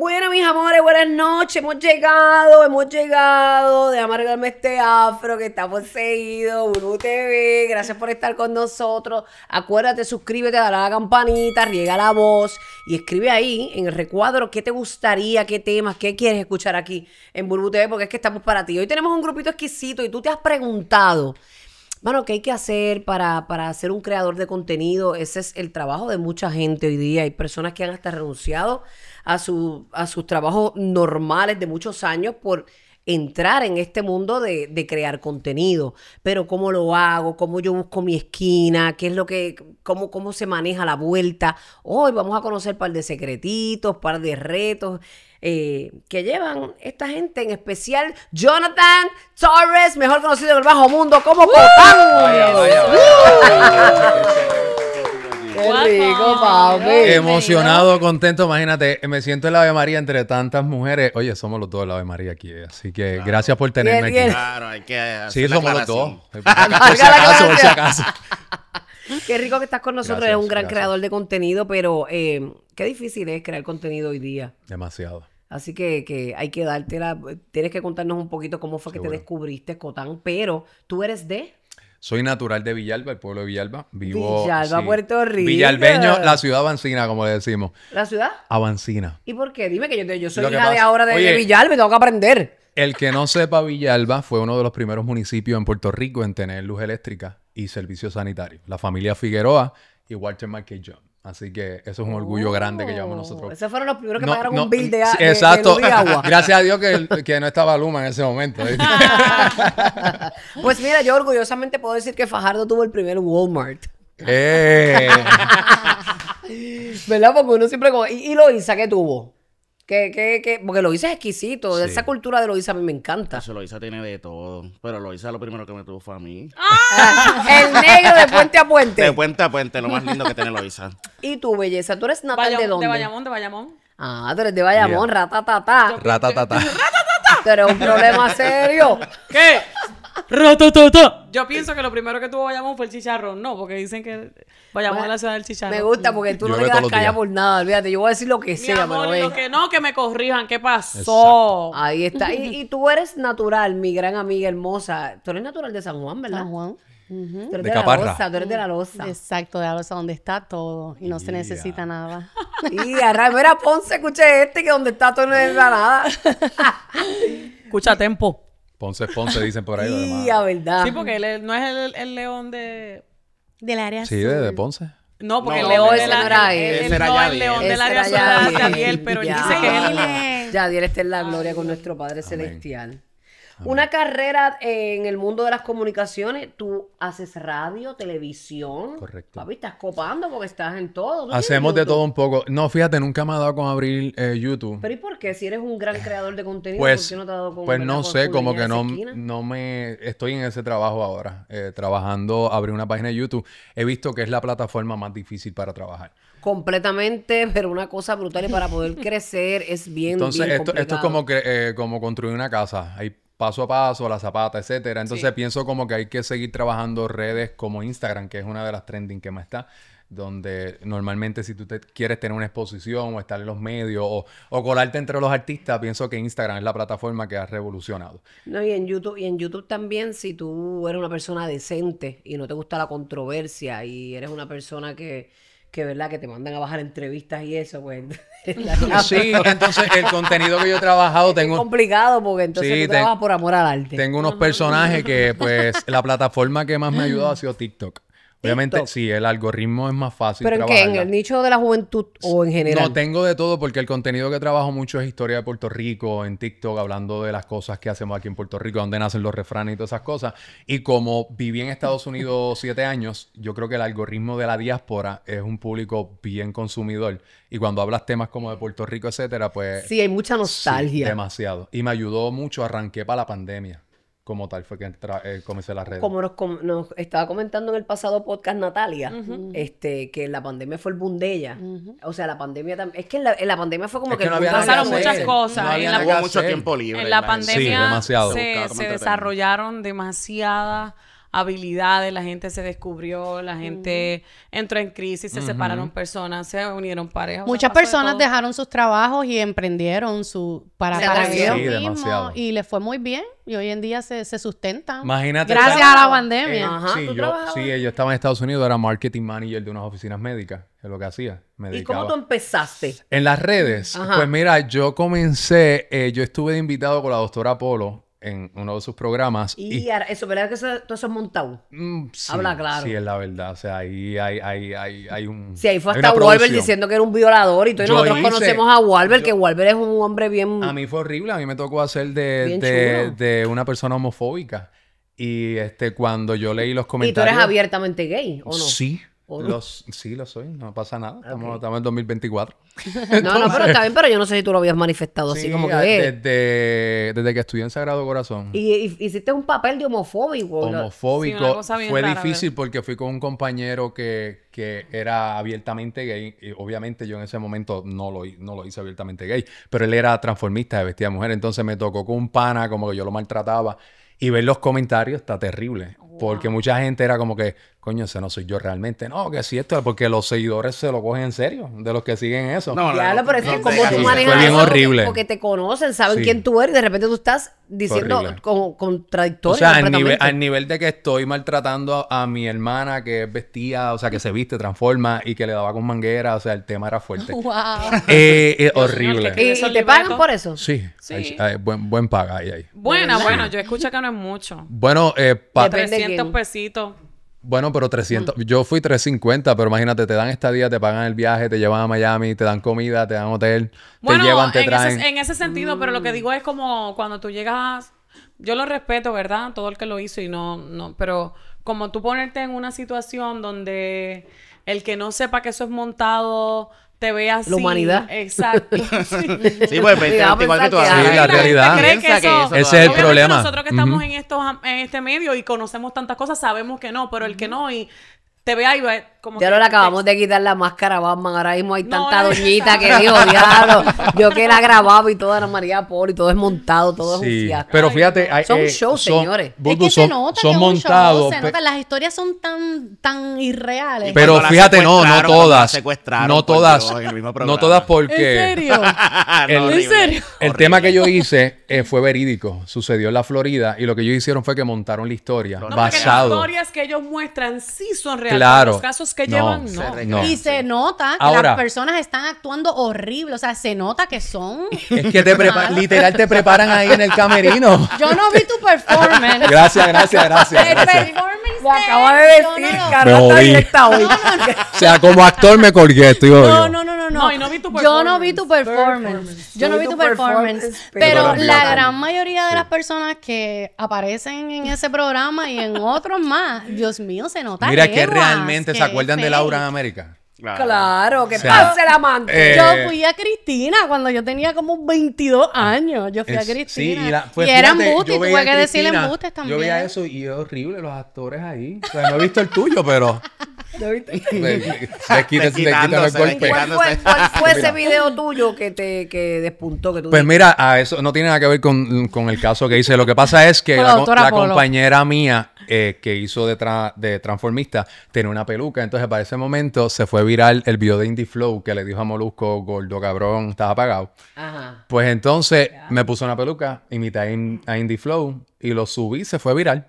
Bueno, mis amores, buenas noches. Hemos llegado, hemos llegado. Déjame arreglarme este afro que estamos poseído. Burbu TV, gracias por estar con nosotros. Acuérdate, suscríbete, dale a la campanita, riega la voz y escribe ahí en el recuadro qué te gustaría, qué temas, qué quieres escuchar aquí en Burbu TV, porque es que estamos para ti. Hoy tenemos un grupito exquisito y tú te has preguntado bueno, ¿qué hay que hacer para, para ser un creador de contenido? Ese es el trabajo de mucha gente hoy día. Hay personas que han hasta renunciado a, su, a sus trabajos normales de muchos años por entrar en este mundo de, crear contenido. Pero cómo lo hago, cómo yo busco mi esquina, qué es lo que, cómo, cómo se maneja la vuelta. Hoy vamos a conocer un par de secretitos, par de retos eh, que llevan esta gente, en especial Jonathan Torres, mejor conocido en el bajo mundo como Copán. Qué rico, Emocionado, contento, imagínate. Me siento el Ave María entre tantas mujeres. Oye, somos los dos el Ave María aquí, eh, así que gracias por tenerme aquí. Claro, hay que. sí, somos los dos. por si acaso, por si acaso. Qué rico que estás con nosotros, eres un gran creador de contenido, pero eh, qué difícil es crear contenido hoy día. Demasiado. Así que, hay que darte la... tienes que contarnos un poquito cómo fue que te descubriste, Cotán, pero tú eres de... Soy natural de Villalba, el pueblo de Villalba. Vivo, Villalba, Puerto Rico. Villalbeño, la ciudad avancina, como le decimos. ¿La ciudad? Avancina. ¿Y por qué? Dime que yo, soy hija de ahora de, Villalba y tengo que aprender. El que no sepa, Villalba fue uno de los primeros municipios en Puerto Rico en tener luz eléctrica y Servicio Sanitario. La familia Figueroa y Walter McKay John. Así que eso es un orgullo grande que llevamos oh, nosotros. Esos fueron los primeros que pagaron un bill de, agua... Exacto. agua. Gracias a Dios que, que, no estaba Luma en ese momento. pues mira, yo orgullosamente puedo decir que Fajardo tuvo el primer Walmart. Eh. ¿Verdad? Porque uno siempre... Como... ¿Y, lo Loisa qué tuvo? Que, que, que, porque Loisa es exquisito. Esa cultura de Loisa a mí me encanta. Eso, Loisa tiene de todo. Pero Loisa lo primero que me tuvo fue a mí. ¡Ah! El negro de puente a puente. De puente a puente, lo más lindo que tiene Loisa. ¿Y tu belleza? ¿Tú eres natal de dónde? De Bayamón, de Bayamón. Ah, tú eres de Bayamón, yeah. Ratatata. Ratatatá. Ratatatá. Tú eres un problema serio. ¿Qué? Yo pienso que lo primero que tuvo Bayamón fue el chicharrón, no, porque dicen que vayamos es la ciudad del chicharrón. Me gusta porque tú no te quedas por nada, olvídate, yo voy a decir lo que sea, lo que no, que me corrijan, ¿qué pasó? Ahí está. Y, tú eres natural, mi gran amiga hermosa. Tú eres natural de San Juan, ¿verdad? San Juan. Tú eres de, la loza, tú eres de la loza. Exacto, de la loza, donde está todo y no se necesita nada. Y a mira, Ponce, escuché este que donde está todo no necesita nada. Escucha tempo. Ponce es Ponce, dicen por ahí. Sí, a verdad. Sí, porque él no es el, león de... Del área Sí, de, Ponce. No, porque el león es él. el león del área azul es Yadiel, pero él dice que él... Yadiel está en la gloria con nuestro Padre Celestial. Una carrera eh, en el mundo de las comunicaciones, tú haces radio, televisión. Correcto. Papi, estás copando porque estás en todo. Hacemos de todo un poco. No, fíjate, nunca me ha dado con abrir eh, YouTube. Pero ¿y por qué? Si eres un gran eh, creador de contenido, pues, ¿por qué no te ha dado con Pues no sé, como que no, no me... Estoy en ese trabajo ahora, trabajando, abrir una página de YouTube. He visto que es la plataforma más difícil para trabajar completamente, pero una cosa brutal y para poder crecer es bien. Entonces, esto, esto es como, que, como construir una casa. Hay paso a paso, la zapata, etcétera. Entonces pienso como que hay que seguir trabajando redes como Instagram, que es una de las trending que más está donde normalmente si tú te quieres tener una exposición o estar en los medios o, o, colarte entre los artistas, pienso que Instagram es la plataforma que ha revolucionado. No, y en YouTube, y en YouTube también, si tú eres una persona decente y no te gusta la controversia y eres una persona que, que verdad que te mandan a bajar entrevistas y eso, pues. sí, pues, entonces el contenido que yo he trabajado tengo es complicado porque entonces trabajas por amor al arte. Tengo unos personajes que pues la plataforma que más me ha ayudado ha sido TikTok. Obviamente, sí, el algoritmo es más fácil. ¿Pero en qué? ¿En el nicho de la juventud o en general? No, tengo de todo porque el contenido que trabajo mucho es historia de Puerto Rico, en TikTok, hablando de las cosas que hacemos aquí en Puerto Rico, donde nacen los refranes y todas esas cosas. Y como viví en Estados Unidos siete años, yo creo que el algoritmo de la diáspora es un público bien consumidor. Y cuando hablas temas como de Puerto Rico, etcétera, pues... Sí, hay mucha nostalgia. demasiado. Y me ayudó mucho, arranqué para la pandemia como tal fue que entra, eh, comencé la red. Como nos, estaba comentando en el pasado podcast Natalia, mm. este, que la pandemia fue el bundella. O sea, la pandemia también. Es que en la, pandemia fue como que, pasaron muchas cosas. en la, hubo mucho tiempo libre. En la pandemia se, desarrollaron demasiadas habilidades, la gente se descubrió, la gente entró en crisis, se separaron personas, se unieron parejas. Muchas personas dejaron sus trabajos y emprendieron su para, para ellos y les fue muy bien y hoy en día se, sustenta. Imagínate. Gracias a la pandemia. sí, yo, estaba en Estados Unidos, era marketing manager de unas oficinas médicas, es lo que hacía. ¿Y cómo tú empezaste? En las redes. Pues mira, yo comencé, eh, yo estuve de invitado con la doctora Polo en uno de sus programas. Y, eso, ¿verdad que eso, todo eso es montado? Mm, Habla claro. Sí, es la verdad. O sea, ahí hay, hay, hay, hay un. Sí, ahí fue hasta Walbert diciendo que era un violador y todo. Y nosotros conocemos a Walbert, que Walbert es un hombre bien. A mí fue horrible. A mí me tocó hacer de, de, de, una persona homofóbica. Y este, cuando yo leí los comentarios. ¿Y tú eres abiertamente gay o no? Sí. Los, sí, lo soy, no pasa nada. Ah, estamos, estamos en 2024. no, no, pero está bien, pero yo no sé si tú lo habías manifestado así como que. Desde, desde, que estudié en Sagrado Corazón. Y, hiciste un papel de homofóbico. Homofóbico. fue difícil porque fui con un compañero que, era abiertamente gay. obviamente yo en ese momento no lo, no lo hice abiertamente gay, pero él era transformista, de vestía mujer. Entonces me tocó con un pana, como que yo lo maltrataba. Y ver los comentarios está terrible. Porque mucha gente era como que coño, ese no soy yo realmente. No, que si esto es porque los seguidores se lo cogen en serio, de los que siguen eso. No, pero es que como tú manejas bien horrible. Porque, te conocen, saben quién tú eres, de repente tú estás diciendo contradictorio. O sea, al nivel, de que estoy maltratando a, mi hermana que vestida o sea, que se viste, transforma y que le daba con manguera, o sea, el tema era fuerte. ¡Wow! Eh, eh, horrible. ¿Y, te pagan por eso? Sí, buen, buen paga ahí. Buena, bueno, yo escucho que no es mucho. Bueno, eh, para 300 pesitos. Bueno, pero 300, yo fui 350, pero imagínate, te dan estadía, te pagan el viaje, te llevan a Miami, te dan comida, te dan hotel, te llevan, te en Ese, en ese sentido, pero lo que digo es como cuando tú llegas, yo lo respeto, ¿verdad? Todo el que lo hizo y no, no, pero como tú ponerte en una situación donde el que no sepa que eso es montado, te veas así. La humanidad. Exacto. sí, pues igual que tú. Sí, la realidad. ¿Crees que eso, Ese es el problema. Nosotros que estamos en, estos, en este medio y conocemos tantas cosas, sabemos que no, pero el que no y te ve ahí, ya lo le acabamos de quitar la máscara vamos Ahora mismo hay tanta doñita que dijo diablo. Yo que la grababa y toda era María y todo es montado, todo es un fiasco. Pero fíjate, son eh, shows, señores. Es que son, montados. las historias son tan, tan irreales. Pero fíjate, no, no todas. no pues, todas. No todas porque. ¿En serio? el, ¿En serio? El tema que yo hice eh, fue verídico. Sucedió en la Florida y lo que ellos hicieron fue que montaron la historia. basado. Las historias que ellos muestran sí son reales. Claro que llevan, no. Y se nota que las personas están actuando horrible. O sea, se nota que son. Es que te literal te preparan ahí en el camerino. Yo no vi tu performance. Gracias, gracias, gracias. Este, me acaba de vestir no, no, hoy. O sea, como actor me colgué, No, no, no, no. yo no vi tu performance. Yo no vi tu performance. Pero la gran mayoría de las personas que aparecen en ese programa y en otros más, Dios mío, se nota. Mira que realmente se acuerdan de Laura en América. Claro, que pase la amante. Eh, yo fui a Cristina cuando yo tenía como 22 años. Yo fui a Cristina. y, la, pues y eran tuve que decirle también. Yo veía eso y es horrible los actores ahí. O no he visto el tuyo, pero ¿Cuál fue, ese video tuyo que te que despuntó? pues mira, a eso no tiene nada que ver con, el caso que hice. Lo que pasa es que la, compañera mía eh, que hizo de, de transformista tenía una peluca. Entonces, para ese momento se fue viral el video de Indie Flow que le dijo a Molusco, gordo cabrón, estás apagado. Pues entonces me puso una peluca, imité a Indie Flow y lo subí, se fue viral.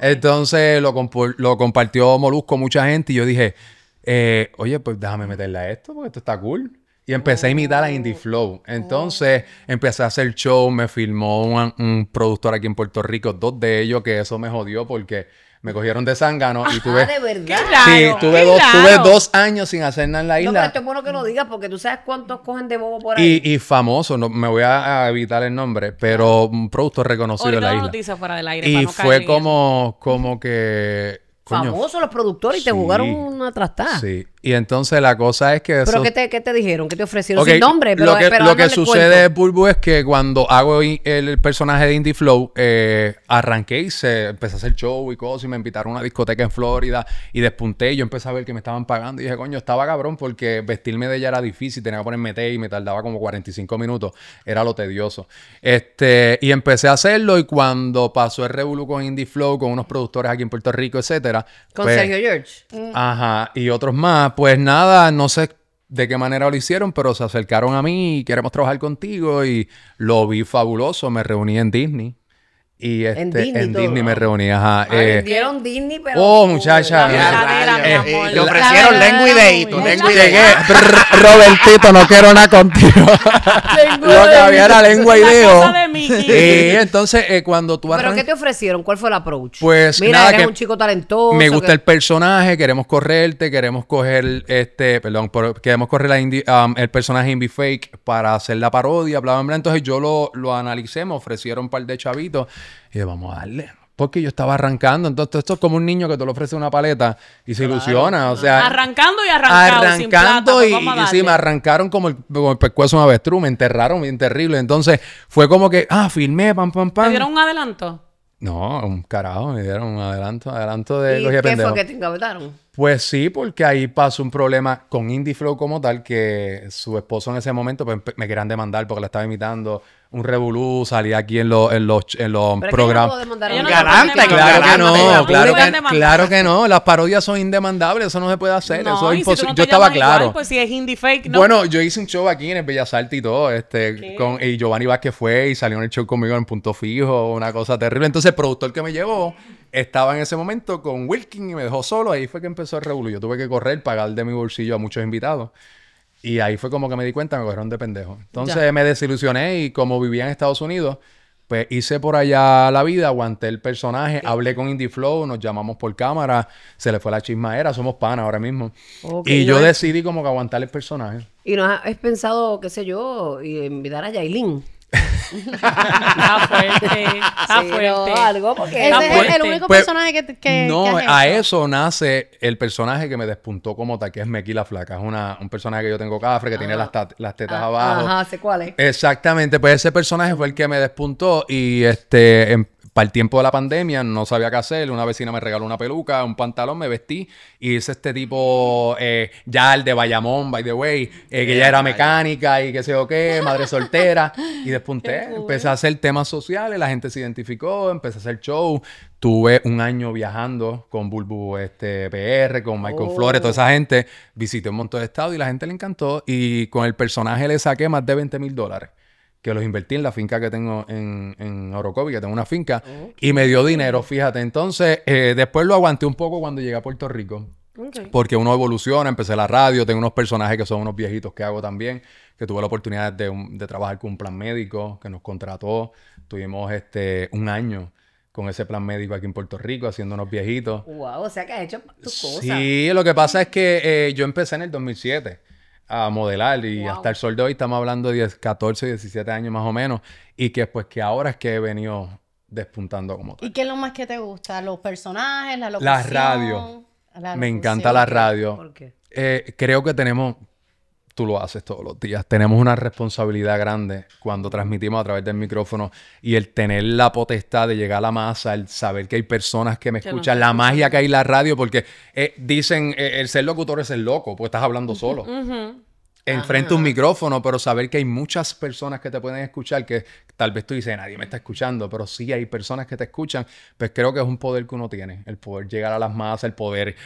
Entonces lo, compartió Molusco mucha gente y yo dije, eh, oye, pues déjame meterla a esto porque esto está cool. Y empecé a imitar a Indie Flow. Oh. Entonces empecé a hacer show, me filmó un productor aquí en Puerto Rico, dos de ellos, que eso me jodió porque me cogieron de zángano y tuve. Ah, de verdad. sí, tuve dos, tuve dos años sin hacer nada en la isla. No, pero esto es bueno que lo digas porque tú sabes cuántos cogen de bobo por ahí. Y, y famoso, no, me voy a, evitar el nombre, pero un producto reconocido en la isla. Noticia fuera del aire, y no fue como, como que. famoso los productores y te jugaron una trastada. Sí. Y entonces la cosa es que... ¿Pero qué, te, dijeron? ¿Qué te ofrecieron? Sin nombre, Lo que, sucede, Bulbu, es que cuando hago el, personaje de Indie Flow, eh, arranqué y se, empecé a hacer show y cosas y me invitaron a una discoteca en Florida y despunté yo empecé a ver que me estaban pagando y dije, coño, estaba cabrón porque vestirme de ella era difícil, tenía que ponerme té y me tardaba como 45 minutos, era lo tedioso. Este, y empecé a hacerlo y cuando pasó el revuelo con Indie Flow, con unos productores aquí en Puerto Rico, etcétera... Con pues Sergio George. Ajá, y otros más pues nada, no sé de qué manera lo hicieron, pero se acercaron a mí y queremos trabajar contigo y lo vi fabuloso, me reuní en Disney. Y este, en Disney, me reuní, ajá. Ah, eh, Disney, pero. Oh, muchacha. Te eh, ofrecieron lengua y dedito, lengua Llegué. Robertito, no quiero nada contigo. Lo que había era lengua y dedo. entonces, eh, cuando tú ¿Pero qué te ofrecieron? ¿Cuál fue el approach? Pues. Mira, eres un chico talentoso. Me gusta el personaje, queremos correrte, queremos coger este. Perdón, queremos correr la el personaje indie fake para hacer la parodia, bla, bla, Entonces, yo lo, lo analicé, me ofrecieron un par de chavitos. Y vamos a darle. Porque yo estaba arrancando, entonces esto es como un niño que te lo ofrece una paleta y se ilusiona, o sea... Arrancando y Arrancando sin plata, y, pues y, sí, me arrancaron como el, como pescuezo de un avestruz, me enterraron bien terrible. Entonces fue como que, ah, filmé, pam, pam, pam. me dieron un adelanto? No, un carajo, me dieron un adelanto, adelanto de ¿Y ¿Qué fue que te encabezaron? Pues sí, porque ahí pasó un problema con Indie Flow como tal, que su esposo en ese momento pues, me querían demandar porque la estaba imitando un revolú, salía aquí en, los en los, en los programas. No claro que no, claro que, no. Las parodias son indemandables, eso no se puede hacer, eso es imposible. yo estaba claro. pues si es indie fake, Bueno, yo hice un show aquí en el Bellas Artes y todo, este, con y Giovanni Vázquez fue y salió en el show conmigo en punto fijo, una cosa terrible. Entonces el productor que me llevó estaba en ese momento con Wilkin y me dejó solo, ahí fue que empezó el revolú. Yo tuve que correr, pagar de mi bolsillo a muchos invitados. Y ahí fue como que me di cuenta, me cogieron de pendejo. Entonces me desilusioné y como vivía en Estados Unidos, pues hice por allá la vida, aguanté el personaje, hablé con Indie Flow, nos llamamos por cámara, se le fue la era, somos panas ahora mismo. y yo decidí como que aguantar el personaje. ¿Y no has pensado, qué sé yo, invitar a Yailin? Está fuerte. Está algo porque Ese es el, único pues, personaje que, No, a eso nace el personaje que me despuntó como tal, que es Flaca. Es una, un personaje que yo tengo cafre, que tiene ah. las, las tetas ah, abajo. Ajá, ¿se cuál Exactamente. Pues ese personaje fue el que me despuntó y este... En, em, para el tiempo de la pandemia no sabía qué hacer. Una vecina me regaló una peluca, un pantalón, me vestí y hice este tipo, eh, ya el de Bayamón, by the way, eh, que ya era mecánica y qué sé yo qué, madre soltera. y despunté, empecé a hacer temas sociales, la gente se identificó, empecé a hacer show. Tuve un año viajando con Bulbu este, PR, con Michael Flores, toda oh. esa gente. Visité un montón de estados y la gente le encantó. Y con el personaje le saqué más de 20 mil dólares que los invertí en la finca que tengo en, en que tengo una finca, y me dio dinero, fíjate. Entonces, eh, después lo aguanté un poco cuando llegué a Puerto Rico. Porque uno evoluciona, empecé la radio, tengo unos personajes que son unos viejitos que hago también, que tuve la oportunidad de, trabajar con un plan médico que nos contrató, tuvimos este un año con ese plan médico aquí en Puerto Rico, haciéndonos viejitos. Wow, o sea que has hecho tus cosas. Sí, lo que pasa es que eh, yo empecé en el 2007 a modelar y hasta el sol de hoy estamos hablando de 10, 14, 17 años más o menos y que pues que ahora es que he venido despuntando como todo. ¿Y qué es lo más que te gusta? ¿Los personajes? ¿La locución? La radio. me encanta la radio. ¿Por qué? Eh, creo que tenemos, tú lo haces todos los días. Tenemos una responsabilidad grande cuando transmitimos a través del micrófono y el tener la potestad de llegar a la masa, el saber que hay personas que me escuchan, la magia que hay en la radio, porque eh, dicen, eh, el ser locutor es el loco, pues estás hablando solo enfrente a un ah. micrófono, pero saber que hay muchas personas que te pueden escuchar, que tal vez tú dices, nadie me está escuchando, pero sí hay personas que te escuchan, pues creo que es un poder que uno tiene, el poder llegar a las masas, el poder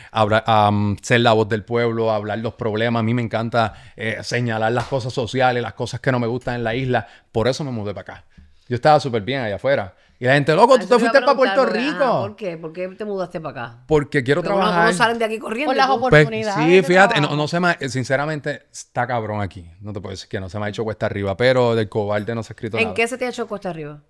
ser la voz del pueblo, hablar los problemas, a mí me encanta eh, señalar las cosas sociales, las cosas que no me gustan en la isla, por eso me mudé para acá. Yo estaba súper bien allá afuera. Y la gente, loco, ah, tú te fuiste para Puerto Rico. ¿Por qué? ¿Por qué te mudaste para acá? Porque quiero trabajar. No, salen de aquí corriendo. Por las pues, oportunidades. sí, fíjate, no, me, sinceramente, está cabrón aquí. No te puedo decir que no se me ha hecho cuesta arriba, pero del cobarde no se ha escrito nada. ¿En qué se te ha hecho cuesta arriba?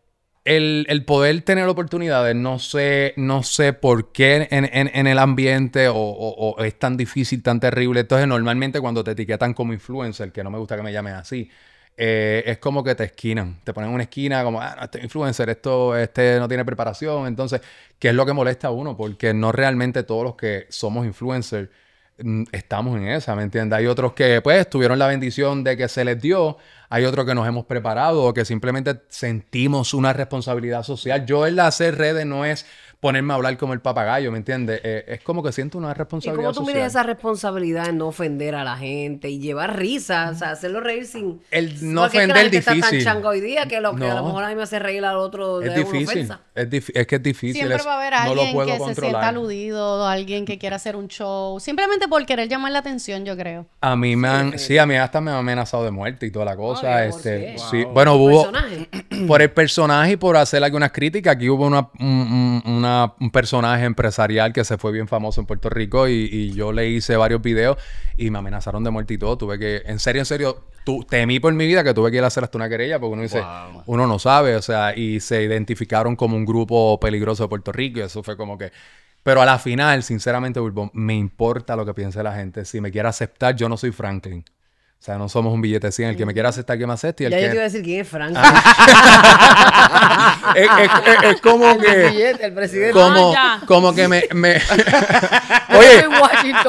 El, poder tener oportunidades, no sé, no sé por qué en, el ambiente o, o, es tan difícil, tan terrible. Entonces, normalmente cuando te etiquetan como influencer, que no me gusta que me llamen así, eh, es como que te esquinan, te ponen una esquina como, ah, este influencer, esto, este no tiene preparación, entonces, ¿qué es lo que molesta a uno? Porque no realmente todos los que somos influencers mm, estamos en esa, ¿me entiendes? Hay otros que pues tuvieron la bendición de que se les dio, hay otros que nos hemos preparado, o que simplemente sentimos una responsabilidad social. Yo el hacer redes no es ponerme a hablar como el papagayo, ¿me entiendes? Eh, es como que siento una responsabilidad. ¿Y cómo tú miras mides esa responsabilidad en no ofender a la gente y llevar risa? O sea, hacerlo reír sin. El no ofender es que difícil. Está tan chango hoy día que lo que a lo mejor a mí me hace reír al otro. Es de difícil. es, es que es difícil. Siempre va a haber alguien que se sienta aludido, alguien que quiera hacer un show, simplemente por querer llamar la atención, yo creo. A mí me han. Sí, a mí hasta me han amenazado de muerte y toda la cosa. este, sí. Bueno, hubo. Personaje? Por el personaje y por hacer algunas críticas. Aquí hubo una, una un personaje empresarial que se fue bien famoso en Puerto Rico y, yo le hice varios videos y me amenazaron de muerte y todo. Tuve que, en serio, en serio, temí por mi vida que tuve que ir a hacer hasta una querella porque uno dice, uno no sabe, o sea, y se identificaron como un grupo peligroso de Puerto Rico y eso fue como que... Pero a la final, sinceramente, me importa lo que piense la gente. Si me quiere aceptar, yo no soy Franklin. O sea, no somos un billete 100. El que me quiera aceptar, que me acepte. Y el ya yo te decir quién es Franco. Ah. es, como que. Billete, el presidente. Como, ah, que me. Oye,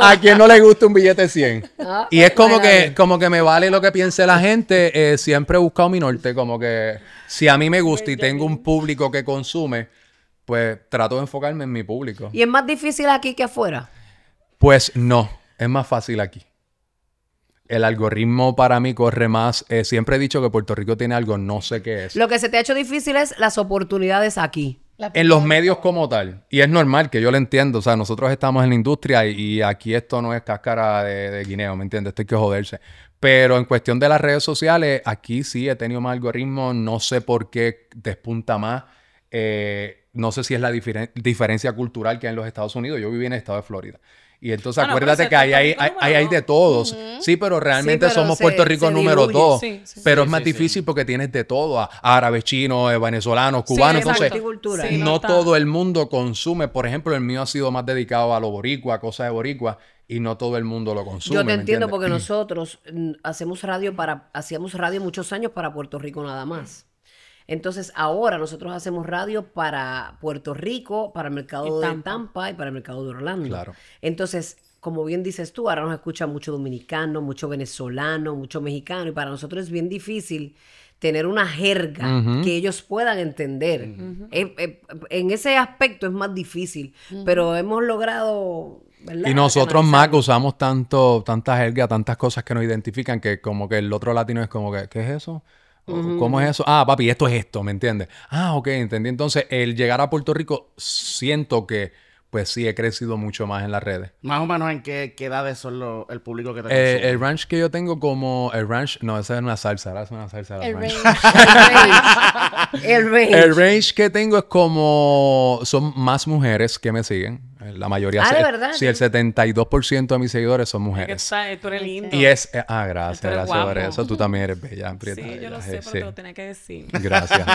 ¿a quién no le gusta un billete 100? Ah, y es pues, como que, como que me vale lo que piense la gente. Eh, siempre he buscado mi norte. Como que si a mí me gusta y tengo un público que consume, pues trato de enfocarme en mi público. ¿Y es más difícil aquí que afuera? Pues no. Es más fácil aquí el algoritmo para mí corre más. Eh, siempre he dicho que Puerto Rico tiene algo, no sé qué es. Lo que se te ha hecho difícil es las oportunidades aquí. En los medios como tal. Y es normal que yo lo entiendo. O sea, nosotros estamos en la industria y, aquí esto no es cáscara de, guineo, ¿me entiendes? Esto hay que joderse. Pero en cuestión de las redes sociales, aquí sí he tenido más algoritmo. No sé por qué despunta más. Eh, no sé si es la diferencia cultural que hay en los Estados Unidos. Yo viví en el estado de Florida. Y entonces ah, acuérdate que ahí hay, hay, de todos. Sí, pero realmente somos Puerto Rico número dos. pero es más difícil porque tienes de todo. Árabes, chinos, eh, venezolanos, cubanos. entonces, no, no todo el mundo consume. Por ejemplo, el mío ha sido más dedicado a lo boricua, cosas de boricua y no todo el mundo lo consume. Yo te entiendo porque nosotros mm, hacemos radio para hacíamos radio muchos años para Puerto Rico nada más. Entonces ahora nosotros hacemos radio para Puerto Rico, para el mercado de Tampa y para el mercado de Orlando. Claro. Entonces, como bien dices tú, ahora nos escucha mucho dominicano, mucho venezolano, mucho mexicano y para nosotros es bien difícil tener una jerga que ellos puedan entender. Eh, eh, en ese aspecto es más difícil, pero hemos logrado Y nosotros más usamos tanto, tantas jerga, tantas cosas que nos identifican, que como que el otro latino es como que, ¿qué es eso? ¿Cómo es eso? Ah, papi, esto es esto, ¿me entiendes? Ah, ok, entendí. Entonces, el llegar a Puerto Rico, siento que pues sí he crecido mucho más en las redes. Más o menos en qué, qué edades son el público que te eh, El ranch que yo tengo como el ranch, no, esa es una salsa, es una salsa. El ranch. el que tengo es como son más mujeres que me siguen. La mayoría. Ah, de el 72% de mis seguidores son mujeres. tú eres linda Y es. Eh, ah, gracias, gracias por eso. Tú también eres bella, Sí, yo lo sé, pero te lo tenía que decir. Gracias.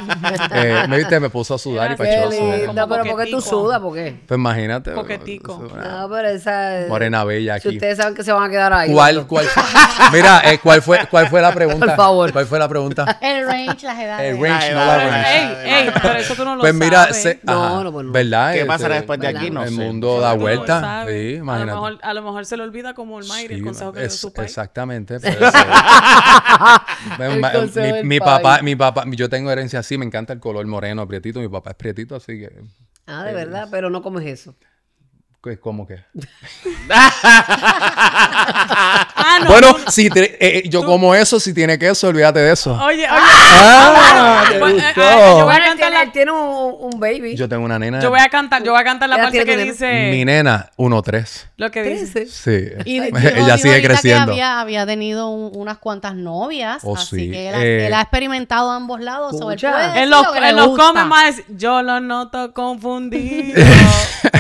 me eh, me puso a sudar y pachoso. Eh. No, pero ¿por qué tú sudas? ¿Por qué? Pues imagínate. Poquetico. No, ah. pero esa. Morena bella aquí. Si ustedes saben que se van a quedar ahí. ¿Cuál, cuál Mira, ¿cuál, fue, ¿cuál fue la pregunta? Por favor. ¿Cuál fue la pregunta? El range, la edad El range, no la range. Ey, ey, pero eso tú no lo sabes. Pues mira, ¿Verdad? ¿Qué este, pasará después de aquí? No sé da vuelta. A lo, mejor, a lo, se le olvida como el Mayri, el consejo que dio su Exactamente. Pues, pues, mi, papá, mi papá, yo tengo herencia así, me encanta el color moreno, aprietito Mi papá es prietito, así que. Ah, de verdad, pero no como es eso. ¿Cómo que? Ah, bueno, si eh, eh, yo como eso, si tiene queso, olvídate de eso. Oye, oye. Ah, Yo voy a cantar tiene un, baby. Yo tengo una nena. Yo voy a cantar, yo voy a cantar la parte que dice. Mi nena, uno tres. Lo que dice. Sí. Y, ella sigue creciendo. Que había, había, tenido unas cuantas novias. Oh, así sí. que él, ha eh. experimentado ambos lados. él en los, los come más, yo lo noto confundido.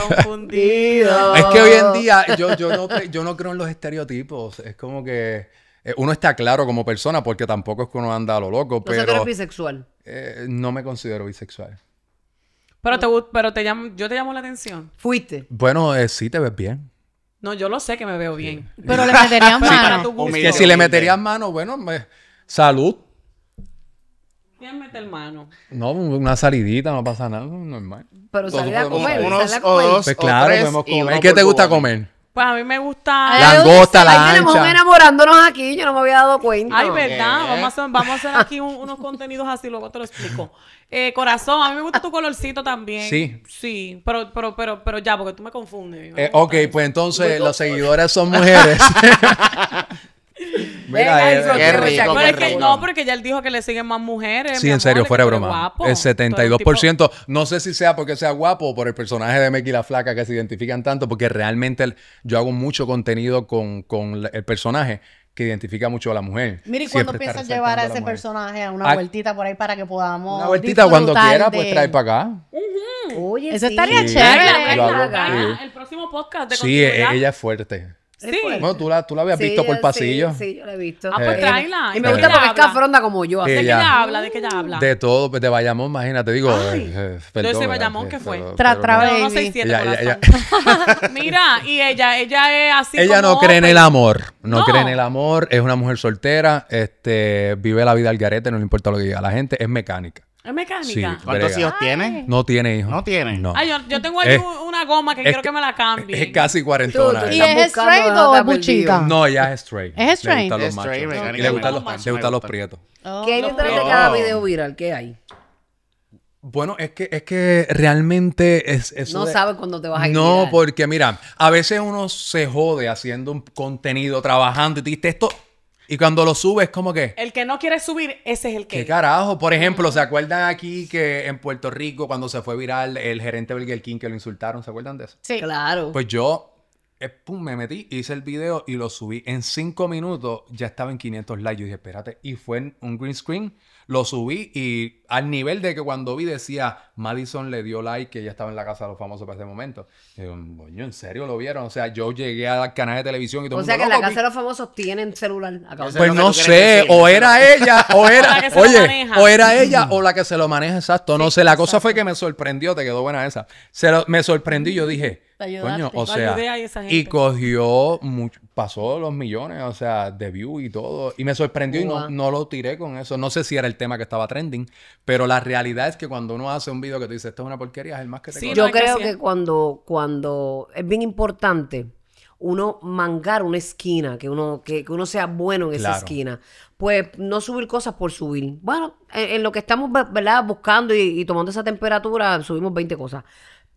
confundido. Es que hoy en día yo, yo, no, yo no creo en los estereotipos. Es como que eh, uno está claro como persona porque tampoco es que uno anda a lo loco. Pero, no eres bisexual. Eh, no me considero bisexual. Pero, te, pero te yo te llamo la atención. Fuiste. Bueno, eh, sí te ves bien. No, yo lo sé que me veo bien. Pero le meterías mano. que si le meterías mano, bueno, salud. ¿Quién mete el mano? No, una salidita, no pasa nada, normal. Pero salir a comer. salir a comer. pues claro, podemos comer. ¿Qué te gusta comer? Pues a mí me gusta. Langosta, la ancha. Tenemos enamorándonos aquí, yo no me había dado cuenta. Ay, verdad. Vamos a, hacer, vamos a hacer aquí unos contenidos así, luego te lo explico. Eh, corazón, a mí me gusta tu colorcito también. Sí. Sí, pero, pero, pero, pero ya, porque tú me confundes. Eh, ok, pues entonces los seguidores son mujeres. No, porque ya él dijo que le siguen más mujeres. Sí, en serio, fuera broma. el 72%, no sé si sea porque sea guapo o por el personaje de Mequila la Flaca que se identifican tanto, porque realmente yo hago mucho contenido con, el personaje que identifica mucho a la mujer. Mira, ¿y cuando piensas llevar a, ese personaje a una vueltita por ahí para que podamos. Una vueltita cuando quiera, pues trae para acá. Oye, eso estaría chévere. El próximo podcast de Sí, e-, ella es fuerte. Sí. Bueno, tú la, tú la habías visto por el pasillo. Sí, yo la he visto. Ah, pues eh, tráela. Y me gusta porque es cafronda como yo. ¿De qué ella habla? ¿De qué ella habla? De todo, pues, de Bayamón, imagínate, digo. Ay, eh, eh, de ese Bayamón que fue. Tra, tra, Mira, y ella, ella es así Ella no cree en el amor. No, cree en el amor. Es una mujer soltera. Este, vive la vida al garete, no le importa lo que diga la gente. Es mecánica. ¿Es mecánica? Sí, ¿Cuántos hijos tiene? No tiene hijos. No tiene. No. Ay, yo, yo, tengo ahí una goma que quiero que me la cambie. Es casi 40 dólares. y es straight o es buchita? No, ya es straight. ¿Es straight? Le gustan los machos. le gustan los, le gustan oh, los prietos. ¿Qué hay detrás de cada video viral? ¿Qué hay? Bueno, es que, es que realmente es No sabes cuándo te vas a ir. No, porque mira, a veces uno se jode haciendo un contenido, trabajando y te dice, esto, y cuando lo subes, ¿cómo que. El que no quiere subir, ese es el que. ¿Qué carajo? Por ejemplo, ¿se acuerdan aquí que en Puerto Rico, cuando se fue viral el gerente Burger King que lo insultaron? ¿Se acuerdan de eso? Sí. Claro. Pues yo, eh, pum, me metí, hice el video y lo subí. En cinco minutos ya estaba en 500 likes. Yo dije, espérate. Y fue en un green screen, lo subí y al nivel de que cuando vi decía, Madison le dio like, que ella estaba en la casa de los famosos para ese momento. digo, ¿en serio lo vieron? O sea, yo llegué al canal de televisión y todo O sea que la casa de los famosos tienen celular. Pues no sé, o era ella, o era, que se lo maneja. o era ella, o la que se lo maneja, exacto. No sé, la cosa fue que me sorprendió, te quedó buena esa. me sorprendí, yo dije, coño, o sea, y cogió, pasó los millones, o sea, de view y todo. Y me sorprendió y no, no lo tiré con eso. No sé si era el tema que estaba trending, pero la realidad es que cuando uno hace un video que te dice esto es una porquería, es el más que te sí, Yo creo que cuando, cuando es bien importante uno mangar una esquina, que uno, que, uno sea bueno en esa esquina. Pues no subir cosas por subir. Bueno, en, lo que estamos ¿verdad? buscando y, tomando esa temperatura, subimos 20 cosas.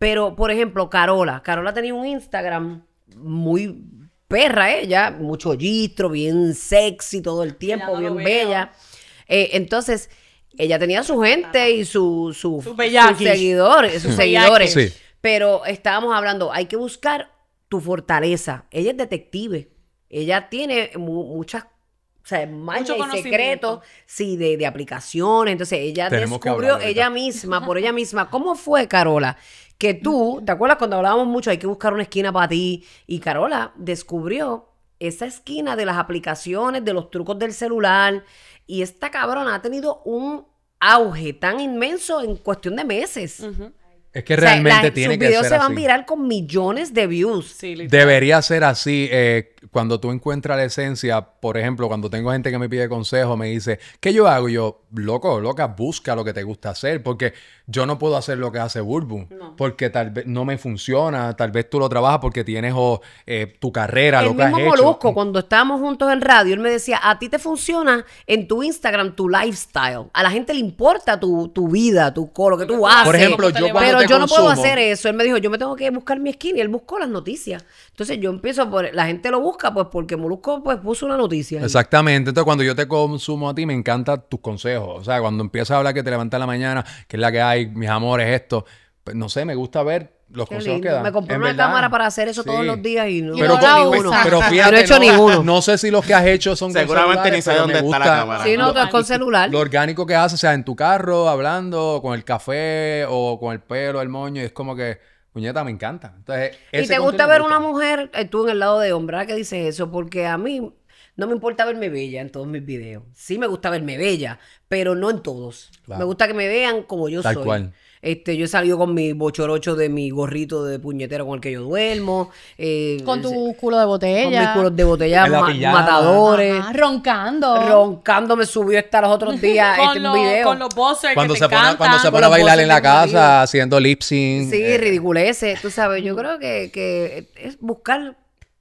Pero, por ejemplo, Carola. Carola tenía un Instagram muy perra ella, mucho yistro, bien sexy todo el tiempo, bien bella. Eh, entonces, ella tenía su gente y su, su, sus seguidores, sus seguidores. Pero estábamos hablando, hay que buscar tu fortaleza. Ella es detective. Ella tiene muchas, o secretos, sí, de, aplicaciones. Entonces, ella descubrió ella misma, por ella misma. ¿Cómo fue, Carola? Que tú, ¿te acuerdas cuando hablábamos mucho, hay que buscar una esquina para ti? Y Carola descubrió esa esquina de las aplicaciones, de los trucos del celular, y esta cabrona ha tenido un auge tan inmenso en cuestión de meses. Es que realmente tiene que ser así. videos se van a virar con millones de views. Debería ser así. Eh, cuando tú encuentras la esencia, por ejemplo, cuando tengo gente que me pide consejo, me dice, ¿qué yo hago? Y yo, loco, loca, busca lo que te gusta hacer. Porque yo no puedo hacer lo que hace Burbu. Porque tal vez no me funciona. Tal vez tú lo trabajas porque tienes eh, tu carrera, lo que has hecho. mismo Molusco, cuando estábamos juntos en radio, él me decía, a ti te funciona en tu Instagram tu lifestyle. A la gente le importa tu, vida, tu lo que tú haces. Por ejemplo, yo cuando yo no puedo hacer eso. Él me dijo, yo me tengo que buscar mi skin y él buscó las noticias. Entonces yo empiezo por, la gente lo busca pues porque Molusco pues puso una noticia. Exactamente. Entonces cuando yo te consumo a ti me encantan tus consejos. O sea, cuando empiezas a hablar que te levantas la mañana, que es la que hay, mis amores, esto. Pues, no sé, me gusta ver los Me compré una cámara para hacer eso todos los días y no, pero no he hecho ninguno. No sé si los que has hecho son Seguramente ni sabes dónde está la cámara. Sí, no, con celular. Lo orgánico que haces, o sea, en tu carro, hablando, con el café o con el pelo, el moño, es como que, puñeta, me encanta. Entonces, y te gusta ver una mujer, eh, tú en el lado de hombre, Que dices eso, porque a mí no me importa verme bella en todos mis videos. Sí me gusta verme bella, pero no en todos. Me gusta que me vean como yo Tal soy. Este, yo he salido con mi bochorocho de mi gorrito de puñetero con el que yo duermo. Eh, con tu culo de botella. Con mis culos de botella, matadores. roncando. Roncando me subió hasta los otros días este video. Con los bosses cuando que se Cuando se pone a bailar en la casa, haciendo lip sync. Sí, eh. ridiculeces. Tú sabes, yo creo que, que es buscar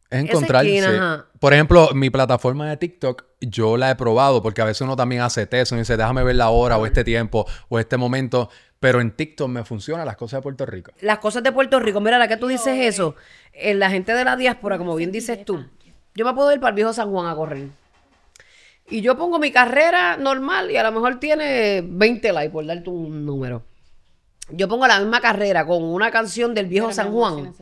es encontrarse. Por ejemplo, mi plataforma de TikTok, yo la he probado porque a veces uno también hace eso y dice, déjame ver la hora o este tiempo o este momento, pero en TikTok me funcionan las cosas de Puerto Rico. Las cosas de Puerto Rico, mira, la que tú dices eso, en eh. eh, la gente de la diáspora, como bien dices tú, yo me puedo ir para el viejo San Juan a correr. Y yo pongo mi carrera normal y a lo mejor tiene 20 likes, por darte un número yo pongo la misma carrera con una canción del viejo San Juan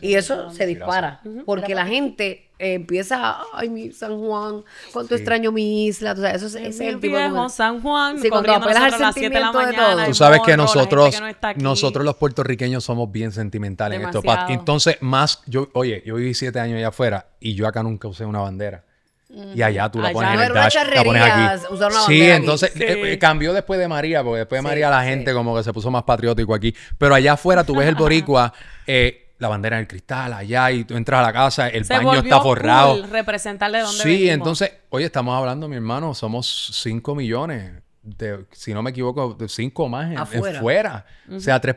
y eso se dispara porque la gente empieza ay mi San Juan cuánto extraño mi isla o sea, eso es, el viejo San Juan sí, cuando apelas el sentimiento de, tú sabes que nosotros nosotros los puertorriqueños somos bien sentimentales en esto entonces más yo oye yo viví siete años allá afuera y yo acá nunca usé una bandera y allá mm. tú la pones en el dash, la pones aquí. sí, entonces eh, eh, cambió después de María, porque después de María la gente como que se puso más patriótico aquí. Pero allá afuera tú ves el boricua, eh, la bandera en el cristal allá, y tú entras a la casa, el baño está forrado. Cool representar de dónde Sí, entonces, oye, estamos hablando, mi hermano, somos 5 millones. si no me equivoco, de 5 más en, afuera. fuera. O sea, 3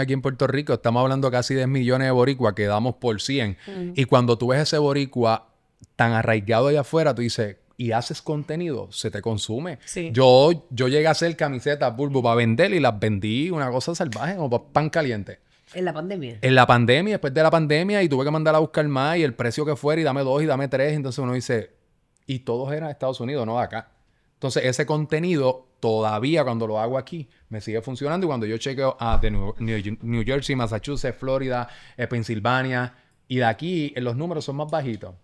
aquí en Puerto Rico. Estamos hablando casi de 10 millones de boricua que damos por 100. Y cuando tú ves ese boricua tan arraigado allá afuera, tú dices, y haces contenido, se te consume. Yo, yo llegué a hacer camisetas Bulbo para vender y las vendí una cosa salvaje o pan caliente. En la pandemia. En la pandemia, después de la pandemia, y tuve que mandar a buscar más y el precio que fuera, y dame dos y dame tres. Entonces uno dice, y todos eran Estados Unidos, no acá. Entonces ese contenido todavía cuando lo hago aquí me sigue funcionando y cuando yo chequeo a ah, de New, Jersey, Massachusetts, Florida, eh, Pennsylvania y de aquí eh, los números son más bajitos.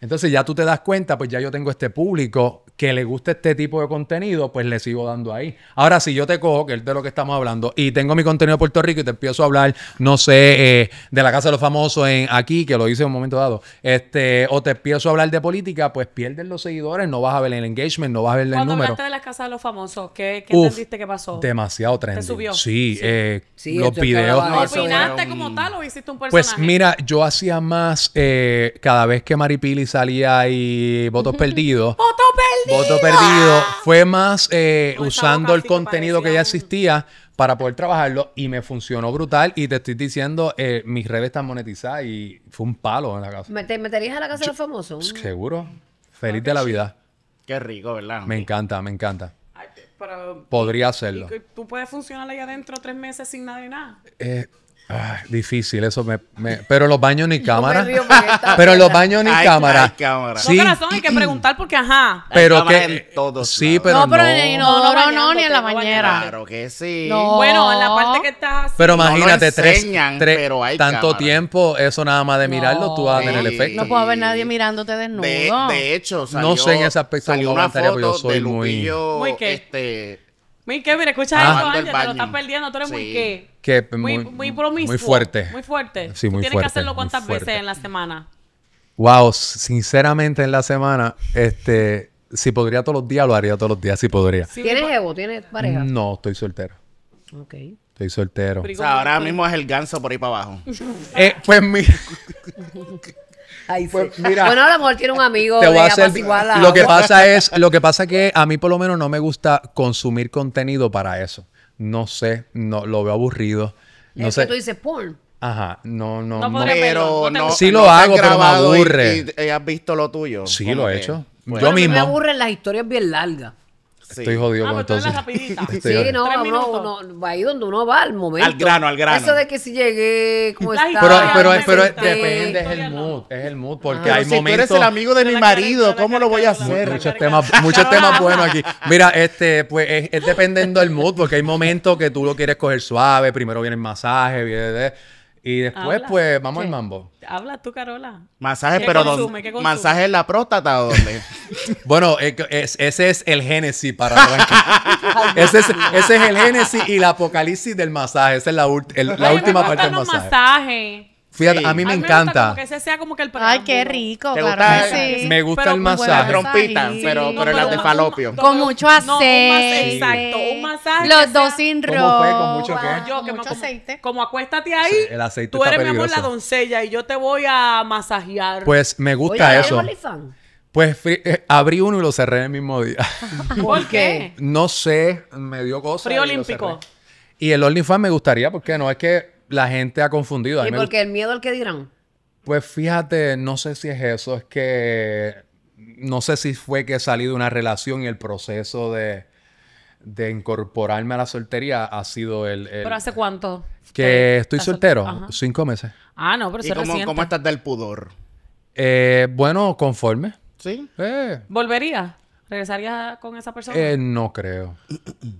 Entonces ya tú te das cuenta, pues ya yo tengo este público, que le guste este tipo de contenido, pues le sigo dando ahí. Ahora, si yo te cojo, que es de lo que estamos hablando, y tengo mi contenido de Puerto Rico y te empiezo a hablar, no sé, eh, de la Casa de los Famosos en aquí, que lo hice en un momento dado, este, o te empiezo a hablar de política, pues pierden los seguidores, no vas a ver el engagement, no vas a ver el número. Cuando hablaste de la Casa de los Famosos, ¿qué, entendiste que pasó? Demasiado trendy. ¿Te subió? Sí, eh, los videos. No, ¿Opinaste como tal o hiciste un pues personaje? Pues mira, yo hacía más eh, cada vez que Maripili salía y votos perdidos. ¡Votos perdidos! Voto perdido. Ah. Fue más eh, usando el contenido que, ya existía para poder trabajarlo y me funcionó brutal. Y te estoy diciendo, eh, mis redes están monetizadas y fue un palo en la casa. ¿Te meterías a la casa de los famosos? Pues, seguro. Feliz de la vida. Qué rico, ¿verdad? Me encanta, me encanta. Podría hacerlo. ¿Tú puedes funcionar ahí adentro tres meses sin nada y nada? Eh, difícil, eso me, me, Pero los baños ni cámara. pero los baños ni cámara. Sí. No, corazón, hay que preguntar porque, ajá. Pero que. todos sí, pero no. Pero no, no, no, ni en la bañera. Claro que sí. Bueno, en la parte que está Pero imagínate, tres. pero hay tanto tiempo, eso nada más de mirarlo, tú vas a tener el efecto. No puede haber nadie mirándote desnudo. De, de hecho, No sé en ese aspecto, salió una foto yo soy muy. Muy qué. Este, muy qué, mira, escucha eso, Ángel, te lo estás perdiendo, tú eres muy qué muy, muy, fuerte. Muy fuerte. Tienes que hacerlo cuántas veces en la semana. Wow, sinceramente en la semana, este, si podría todos los días, lo haría todos los días, si podría. ¿Tienes Evo? Pues. ¿Tienes pareja? No, estoy soltero. Ok. Estoy soltero. O sea, ahora mismo es el ganso por ahí para abajo. Eh, pues, pues mira. bueno, a lo mejor tiene un amigo. a lo que pasa es, lo que pasa que a mí por lo menos no me gusta consumir contenido para eso no sé, no lo veo aburrido. No sé. Que tú dices porn. Ajá, no, no, no. no. Pero no, sí lo hago, pero me aburre. Y, has visto lo tuyo. Sí, lo he hecho. yo mismo. Me aburren las historias bien largas. Estoy jodido ah, pues entonces. sí, no, no, no, ahí donde uno va al momento. Al grano, al grano. Eso de que si llegué, como está. Pero, pero, pero depende, es el mood, es el mood, porque ah, hay si momentos. Si eres el amigo de mi marido, ¿cómo lo voy a hacer? Muchos temas, muchos temas buenos aquí. Mira, este, pues es, es, dependiendo del mood, porque hay momentos que tú lo quieres coger suave, primero viene el masaje, viene de y después, pues, vamos al mambo. Habla tú, Carola. Masaje, pero consume, ¿Masaje en la próstata o dónde? bueno, eh, ese es el génesis para ese, es, ese es el génesis y la apocalipsis del masaje. Esa es la, el, la última parte del masaje. Masaje. Fíjate, a mí me, encanta. ese sea como que el Ay, qué rico. claro sí. Me gusta el pues, masaje. Trompita, pero, no, pero de falopio. con mucho aceite. No, exacto, un masaje. Los dos sin ropa. ¿Con mucho aceite. Como, acuéstate ahí. el aceite Tú eres, mi amor, la doncella y yo te voy a masajear. Pues me gusta eso. Pues eh, abrí uno y lo cerré el mismo día. ¿Por qué? No sé, me dio cosa. Frío olímpico. Y el OnlyFans me gustaría, porque no es que la gente ha confundido. ¿Y porque el miedo al que dirán? Pues fíjate, no sé si es eso, es que no sé si fue que salí de una relación y el proceso de, de incorporarme a la soltería ha sido el... ¿Pero hace cuánto? Que estoy soltero, cinco meses. Ah, no, pero ¿Y cómo, cómo estás del pudor? Eh, bueno, conforme. ¿Sí? Eh. ¿Volvería? ¿Regresarías con esa persona? Eh, no creo.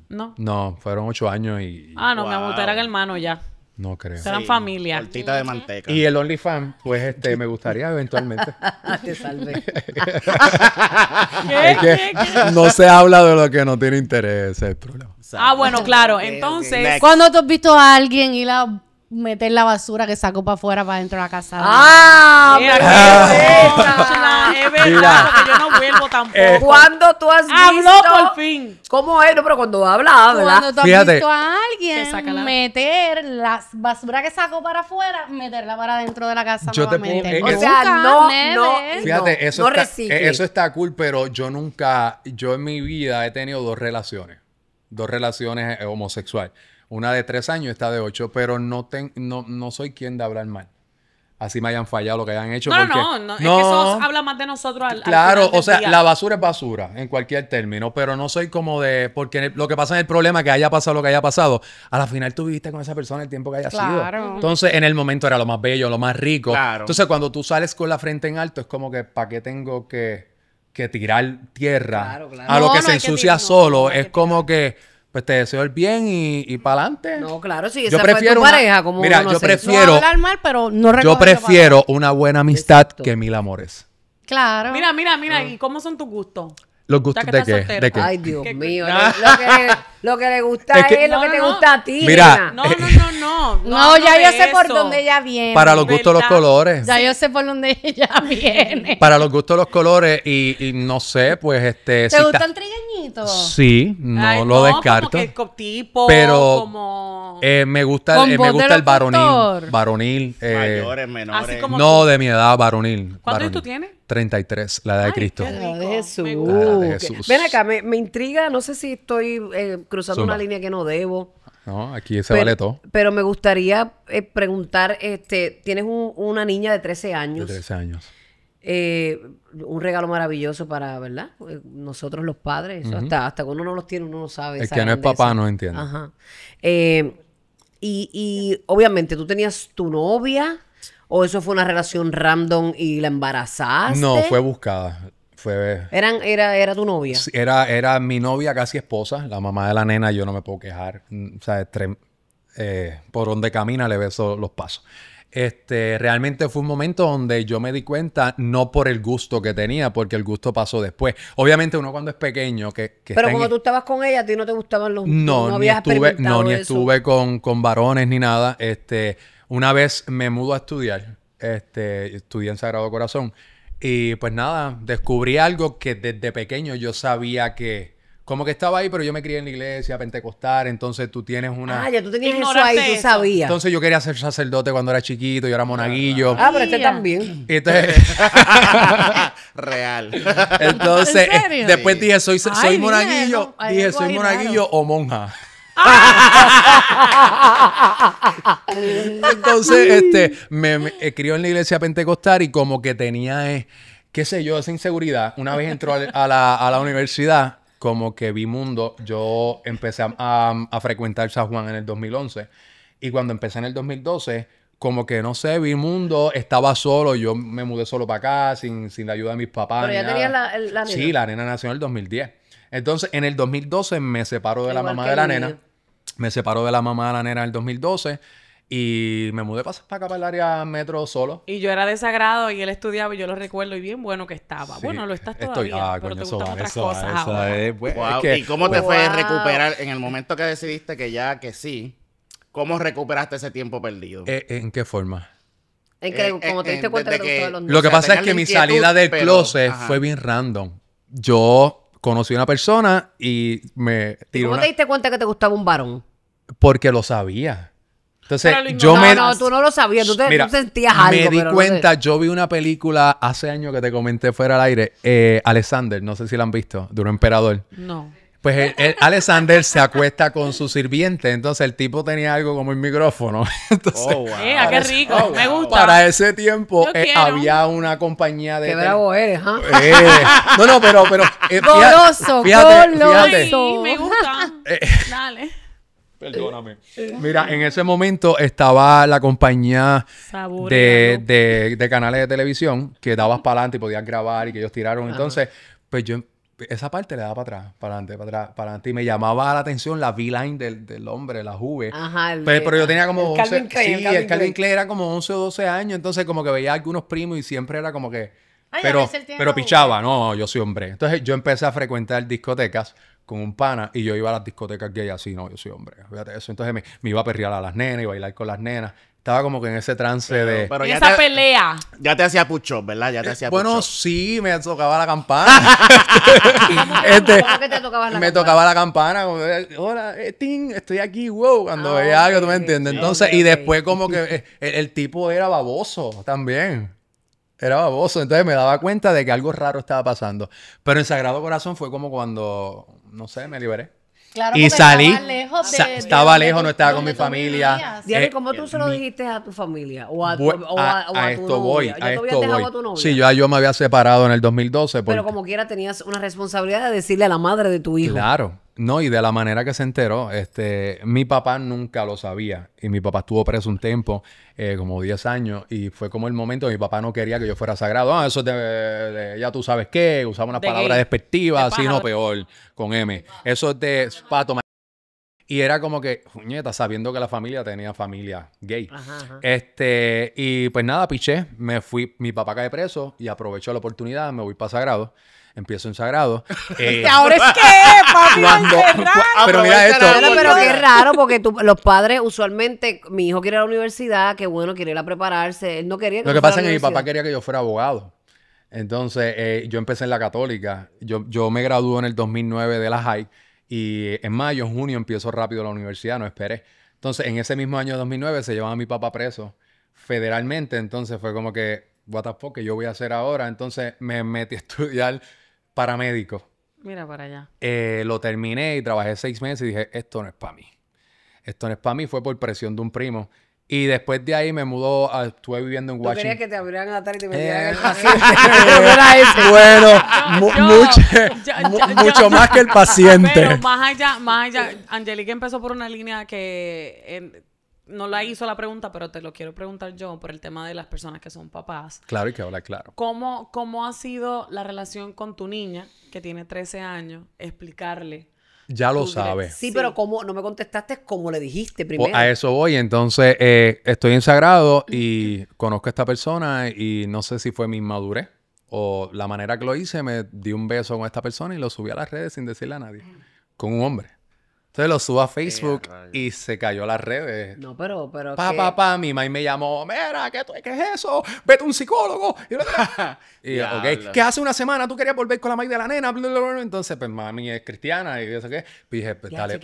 ¿No? No, fueron ocho años y... Ah, no, me amutaran el mano ya. No creo. Serán familia. Tortita de manteca. Y el OnlyFans, pues este, me gustaría eventualmente. Ah, te ¿Qué, no se habla de lo que no tiene interés, es el Ah, bueno, claro. Entonces, cuando tú has visto a alguien y la meter la basura que saco para afuera para dentro de la casa. ¡Ah! Mira, es verdad, porque yo no vuelvo tampoco. Eh, cuando tú has visto... Habló por fin. ¿Cómo es? No, pero cuando habla, habla. Cuando tú has visto a alguien meter la basura que sacó para afuera, meterla para dentro de la casa yo nuevamente. Te o sea, no, no, Fíjate, eso, está, eh, eso está cool, pero yo nunca... Yo en mi vida he tenido dos relaciones. Dos relaciones eh, homosexuales. Una de tres años, esta de ocho, pero no, no, soy quien de hablar mal así me hayan fallado lo que hayan hecho. No, no, eso habla más de nosotros Claro, o sea, la basura es basura en cualquier término, pero no soy como de. Porque lo que pasa en el problema que haya pasado lo que haya pasado, a la final tú viviste con esa persona el tiempo que haya claro. sido. Entonces, en el momento era lo más bello, lo más rico. Entonces, cuando tú sales con la frente en alto, es como que, ¿para qué tengo que, tirar tierra a lo que se ensucia solo? es como que pues te deseo el bien y, y para adelante. No, claro, sí, yo esa prefiero fue una, pareja, como Mira, yo prefiero. pero yo prefiero una buena amistad que mil amores. Claro. Mira, mira, mira, ¿y cómo son tus gustos? de qué? ¿De Ay, Dios mío. Lo, que le, lo, que gusta a él lo que te gusta a ti. Mira. Eh, no, no, no, no. No, ya yo sé por dónde ella viene. Para los gustos de los colores. Ya yo sé por dónde ella viene. Para los gustos de los colores y, no sé, pues este... ¿Te gusta gustan trigueñito? Sí, no lo descarto. Como que tipo, pero como... eh, me gusta, eh, me gusta el varonil. Varonil. Eh, Mayores, menores. no, de mi edad, varonil. ¿Cuántos tú tienes? 33, la edad de Cristo. De Jesús. Ven acá, me, intriga, no sé si estoy eh, cruzando una línea que no debo. No, aquí se vale todo. Pero me gustaría eh, preguntar, este, tienes una niña de 13 años. De 13 años. Eh, un regalo maravilloso para, ¿verdad? Nosotros los padres, hasta, hasta cuando uno no los tiene, uno no sabe. El que no es papá no entiende. Ajá. y, y obviamente, ¿tú tenías tu novia? ¿O eso fue una relación random y la embarazaste? No, fue buscada. Eran, era, era tu novia. Era, era mi novia, casi esposa, la mamá de la nena, yo no me puedo quejar. Mm, o sea, eh, por donde camina le beso los pasos. Este, realmente fue un momento donde yo me di cuenta, no por el gusto que tenía, porque el gusto pasó después. Obviamente uno cuando es pequeño, que... Pero cuando tú estabas con ella, a ti no te gustaban los... No, ni estuve, no, ni estuve con, con varones ni nada. Este, una vez me mudo a estudiar, este, estudié en Sagrado Corazón. Y pues nada, descubrí algo que desde pequeño yo sabía que... Como que estaba ahí, pero yo me crié en la iglesia pentecostal, entonces tú tienes una... Ah, ya tú tenías eso ahí, tú sabías. Entonces yo quería ser sacerdote cuando era chiquito, yo era monaguillo. Ah, pero este también. Real. Entonces, después dije, soy, soy monaguillo, dije, soy monaguillo o monja. Entonces, este, me, eh, crió en la iglesia pentecostal y como que tenía, eh, qué sé yo, esa inseguridad. Una vez entró a, la, universidad, como que vi mundo. Yo empecé a, frecuentar San Juan en el 2011 y cuando empecé en el 2012, como que no sé, vi mundo, estaba solo, yo me mudé solo para acá, sin, la ayuda de mis papás. Pero ya tenías la, la, Sí, la nena nació en el 2010. Entonces, en el 2012 me separo de la mamá de la nena. Me separó de la mamá de la nena en el 2012. Y me mudé para, acá, para el área metro solo. Y yo era desagrado y él estudiaba y yo lo recuerdo y bien bueno que estaba. Bueno, lo estás todavía, ah, pero eso eso cosas eso Es, wow. ¿Y cómo te fue recuperar en el momento que decidiste que ya que sí? ¿Cómo recuperaste ese tiempo perdido? Eh, ¿En, qué forma? En eh, como te eh, diste cuenta de que, lo que... Lo que pasa es que mi salida del closet fue bien random. Yo conocí a una persona y me tiró. ¿Cómo te diste cuenta que te gustaba un varón? Porque lo sabía. Entonces, yo no, me. No, tú no lo sabías, tú, te, sentías algo. Me di cuenta, yo vi una película hace años que te comenté fuera al aire, eh, Alexander, no sé si la han visto, de un emperador. No. Pues el, eh, eh, Alexander se acuesta con su sirviente, entonces el tipo tenía algo como el micrófono. Entonces, oh, eh, ah, qué rico, oh, me gusta. Para ese tiempo había una compañía de. Qué bravo eres, ¿ah? no, no, pero, pero. goloso, fíjate, goloso. Ay, me gusta. Dale. Perdóname. Mira, en ese momento estaba la compañía de, de, de, canales de televisión que dabas para adelante y podías grabar y que ellos tiraron. Entonces, pues yo esa parte le daba para atrás, para adelante, para atrás, para adelante. Y me llamaba la atención la V-line del, del, hombre, la Juve. pero, yo tenía como. El 11, sí, el Calvin, era como 11 o 12 años, entonces como que veía a algunos primos y siempre era como que. pero pero pichaba, no, yo soy hombre. Entonces yo empecé a frecuentar discotecas con un pana y yo iba a las discotecas gay así, no, yo soy hombre. Fíjate eso. Entonces me, me iba a perrear a las nenas y bailar con las nenas estaba como que en ese trance de. esa pelea. Ya te hacía pucho, ¿verdad? Ya te hacía Bueno, sí, me tocaba la campana. este, te tocaba la me tocaba la campana. Hola, eh, estoy aquí, wow. Cuando ah, veía algo, ¿tú me entiendes? Entonces, y después, como que eh, el tipo era baboso también. Era baboso. Entonces me daba cuenta de que algo raro estaba pasando. Pero en Sagrado Corazón fue como cuando, no sé, me liberé y salí. Estaba lejos, no estaba con mi familia. Eh, ¿cómo tú se lo dijiste a tu familia? O a, a, esto voy, a esto voy. Sí, yo, yo me había separado en el 2012. Pero como quiera tenías una responsabilidad de decirle a la madre de tu hijo. Claro. No, y de la manera que se enteró, este, mi papá nunca lo sabía. Y mi papá estuvo preso un tiempo, eh, como 10 años, y fue como el momento, mi papá no quería que yo fuera sagrado. Ah, eso de, ya tú sabes qué, usaba una palabra despectiva, despectivas, así no peor, con M. Eso es de pato. Y era como que, puñeta, sabiendo que la familia tenía familia gay. Este, y pues nada, piché, me fui, mi papá cae preso y aprovecho la oportunidad, me voy para Sagrado empiezo en sagrado. Eh, ahora es que, papi, ah, pero mira esto. Pero, pero qué raro, porque los padres usualmente, mi hijo quiere la universidad, que bueno, quiere ir a prepararse, él no quería Lo que pasa es que mi papá quería que yo fuera abogado. Entonces, eh, yo empecé en la católica, yo, yo me gradué en el 2009 de la high y eh, en mayo, junio empiezo rápido la universidad, no esperé. Entonces, en ese mismo año 2009 se llevan a mi papá preso federalmente, entonces fue como que, what the fuck, ¿qué yo voy a hacer ahora? Entonces me metí a estudiar paramédico. Mira para allá. Eh, lo terminé y trabajé seis meses y dije, esto no es para mí. Esto no es para mí, fue por presión de un primo. Y después de ahí me mudó, a, estuve viviendo en Washington. querías que te abrieran la tarde y te eh, metieran el paciente? bueno, mucho, mucho más que el paciente. Pero más allá, más allá, Angelique empezó por una línea que no la hizo la pregunta, pero te lo quiero preguntar yo por el tema de las personas que son papás. Claro, y que habla claro. ¿Cómo, cómo ha sido la relación con tu niña, que tiene 13 años, explicarle? Ya lo sabes. Sí, pero ¿cómo? No me contestaste como le dijiste primero. a eso voy. Entonces, eh, estoy en Sagrado y conozco a esta persona y no sé si fue mi inmadurez o la manera que lo hice. Me di un beso con esta persona y lo subí a las redes sin decirle a nadie. Con un hombre. Entonces lo subo a Facebook y se cayó las redes. No, pero, pero. Pa, pa, pa, mi mamá me llamó. Mira, ¿qué, es eso? Vete a un psicólogo. Y, yo, ok, que hace una semana tú querías volver con la madre de la nena. Entonces, pues mami es cristiana y sé qué. Pues, dije, pues, dale,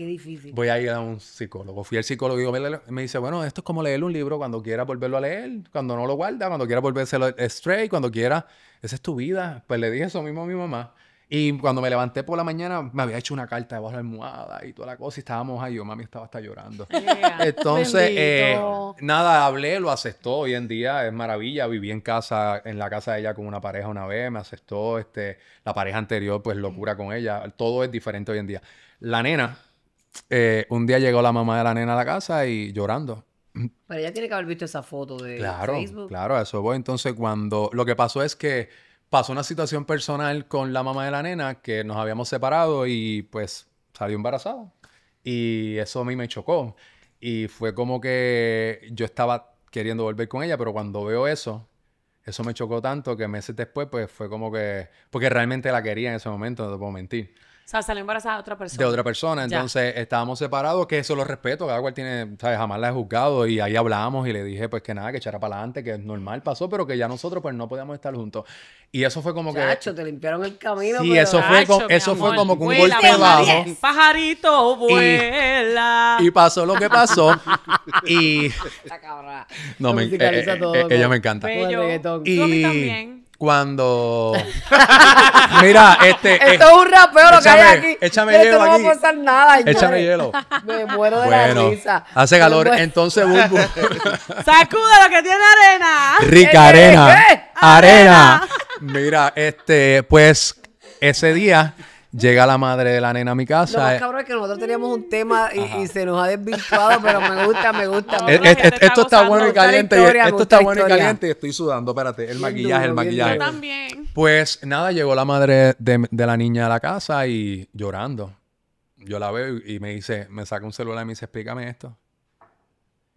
voy a ir a un psicólogo. Fui al psicólogo y me dice, bueno, esto es como leer un libro cuando quiera volverlo a leer, cuando no lo guarda, cuando quiera volvérselo straight, cuando quiera. Esa es tu vida. Pues le dije eso mismo a mi mamá. Y cuando me levanté por la mañana, me había hecho una carta debajo de la almohada y toda la cosa, y estábamos ahí, yo mami estaba hasta llorando. Entonces, eh, nada, hablé, lo aceptó, hoy en día es maravilla, viví en casa, en la casa de ella con una pareja una vez, me aceptó, este, la pareja anterior, pues mm. locura con ella, todo es diferente hoy en día. La nena, eh, un día llegó la mamá de la nena a la casa y llorando. Pero ella tiene que haber visto esa foto de claro, Facebook. Claro, claro, eso voy. Entonces, cuando, lo que pasó es que pasó una situación personal con la mamá de la nena que nos habíamos separado y pues salió embarazada. Y eso a mí me chocó. Y fue como que yo estaba queriendo volver con ella, pero cuando veo eso, eso me chocó tanto que meses después, pues fue como que. Porque realmente la quería en ese momento, no te puedo mentir sea, salió embarazada de otra persona. De otra persona. Entonces, estábamos separados, que eso lo respeto. Cada cual tiene, ¿sabes? Jamás la he juzgado. Y ahí hablamos y le dije, pues que nada, que echara para adelante, que es normal, pasó, pero que ya nosotros, pues no podíamos estar juntos. Y eso fue como Chacho, que. te limpiaron el camino. Sí, eso, fue, como, eso fue como que un golpe bajo. Pajarito, vuela. Y, pasó lo que pasó. y. La cabra. No, me, eh, eh, eh, ella me encanta. Y, también cuando. Mira, este. Esto eh, es un rapeo lo que hay aquí. Échame hielo. No aquí. va a pasar nada. Échame hielo. Me muero de la risa. Hace calor. Entonces, Bulbo. Sacuda lo que tiene arena. Rica eh, eh, arena. ¿Qué? Arena. Mira, este, pues ese día Llega la madre de la nena a mi casa. Lo más eh. cabrón es que nosotros teníamos un tema y, se nos ha desvirtuado, pero me gusta, me gusta. esto está, bueno y caliente. esto está bueno y caliente y estoy sudando. Espérate, el maquillaje, el maquillaje. Pues nada, llegó la madre de, de la niña a la casa y llorando. Yo la veo y me dice, me saca un celular y me dice, explícame esto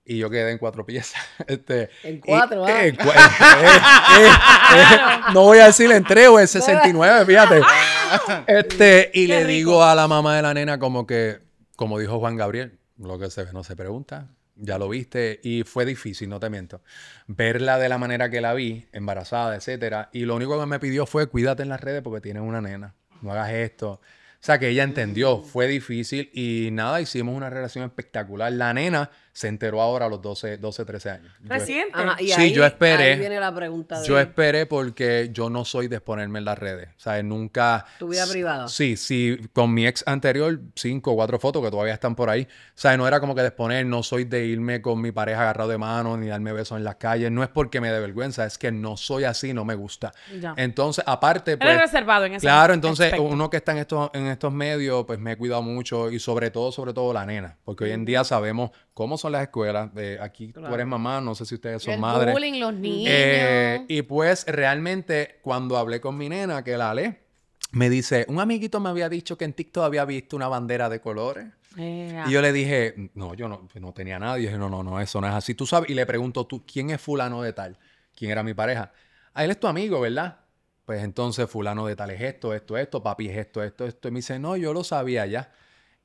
y yo quedé en cuatro piezas. Este, en cuatro, ah. eh, eh, eh, eh, no voy a decir en tres o en 69, fíjate. Este, y le digo a la mamá de la nena como que, como dijo Juan Gabriel, lo que se ve no se pregunta. Ya lo viste y fue difícil, no te miento. Verla de la manera que la vi, embarazada, etcétera. Y lo único que me pidió fue cuídate en las redes porque tienes una nena. No hagas esto. O sea que ella entendió, fue difícil y nada, hicimos una relación espectacular. La nena se enteró ahora a los 12, 12 13 años. Reciente. sí, yo esperé. viene la pregunta. yo esperé porque yo no soy de exponerme en las redes. O sea, nunca. Tu vida privada. Sí, sí. Con mi ex anterior, cinco o cuatro fotos que todavía están por ahí. O sea, no era como que de exponer, no soy de irme con mi pareja agarrado de mano ni darme besos en las calles. No es porque me dé vergüenza, es que no soy así, no me gusta. Entonces, aparte. Pues, reservado en ese Claro, entonces, uno que está en estos, en estos medios, pues me he cuidado mucho y sobre todo, sobre todo la nena. Porque hoy en día sabemos cómo son las escuelas. Eh, aquí tú eres mamá, no sé si ustedes son el madres. Bullying, los niños. Eh, y pues realmente cuando hablé con mi nena, que la le me dice, un amiguito me había dicho que en TikTok había visto una bandera de colores. Y yo le dije, no, yo no, no tenía nada. Y dije, no, no, no, eso no es así. Tú sabes, y le pregunto, ¿tú quién es fulano de tal? ¿Quién era mi pareja? Ah, él es tu amigo, ¿verdad? Pues entonces fulano de tal es esto, esto, esto, papi es esto, esto, esto. Y me dice, no, yo lo sabía ya.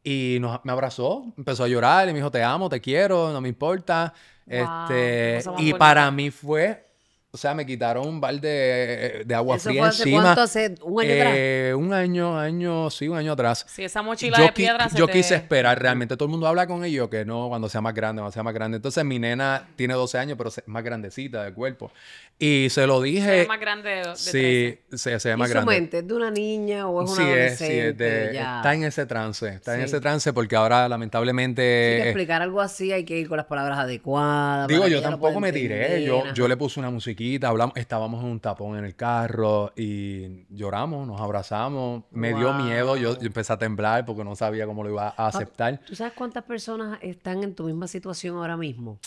Y nos, me abrazó, empezó a llorar y me dijo, te amo, te quiero, no me importa. este, y para mí fue o sea, me quitaron un balde de, agua fría fue hace ¿Cuánto hace un año atrás? Eh, un año, año, sí, un año atrás. Sí, esa mochila de piedra Yo quise esperar, realmente todo el mundo habla con ellos que no, cuando sea más grande, cuando sea más grande. Entonces mi nena tiene 12 años, pero es más grandecita de cuerpo. Y se lo dije. Se ve más grande de, de Sí, se, ve más grande. es de una niña o es una adolescente? sí, es de, está en ese trance, está en ese trance porque ahora lamentablemente. hay que eh, explicar algo así hay que ir con las palabras adecuadas. Digo, yo tampoco me tiré, yo, yo le puse una música hablamos, estábamos en un tapón en el carro y lloramos, nos abrazamos. Me dio miedo, yo, empecé a temblar porque no sabía cómo lo iba a ah, aceptar. ¿Tú sabes cuántas personas están en tu misma situación ahora mismo?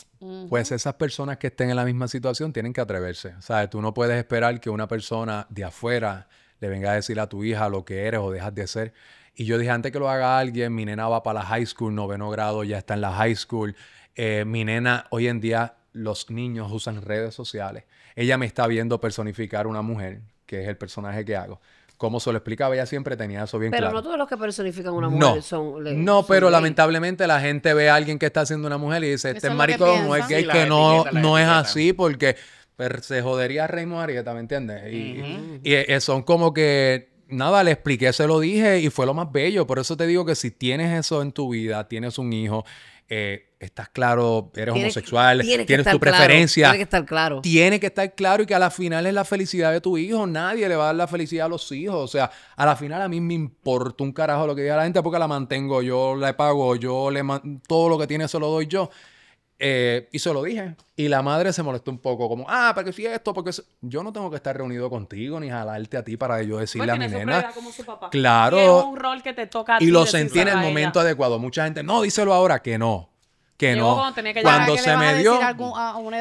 Pues esas personas que estén en la misma situación tienen que atreverse. ¿Sabes? Tú no puedes esperar que una persona de afuera le venga a decir a tu hija lo que eres o dejas de ser. Y yo dije, antes que lo haga alguien, mi nena va para la high school, noveno grado, ya está en la high school. Eh, mi nena, hoy en día los niños usan redes sociales ella me está viendo personificar una mujer, que es el personaje que hago. Como se lo explicaba, ella siempre tenía eso bien claro. Pero no todos los que personifican una mujer son. no, pero lamentablemente la gente ve a alguien que está haciendo una mujer y dice: Este es maricón no es gay, que no, no es así porque se jodería Rey Arieta, ¿me entiendes? Y, y eh, son como que nada, le expliqué, se lo dije y fue lo más bello. Por eso te digo que si tienes eso en tu vida, tienes un hijo eh, estás claro, eres homosexual, tienes tu preferencia. tiene que estar claro. Tiene que estar claro y que a la final es la felicidad de tu hijo. Nadie le va a dar la felicidad a los hijos. O sea, a la final a mí me importa un carajo lo que diga la gente porque la mantengo yo, la pago yo, le todo lo que tiene se lo doy yo. Eh, y se lo dije. Y la madre se molestó un poco, como, ah, ¿para que si esto? Porque yo no tengo que estar reunido contigo ni jalarte a ti para yo pues decirle a mi nena. Claro. Y que te toca lo sentí en el momento adecuado. Mucha gente, no, díselo ahora que no. Que no. Cuando, tenía que se me dio.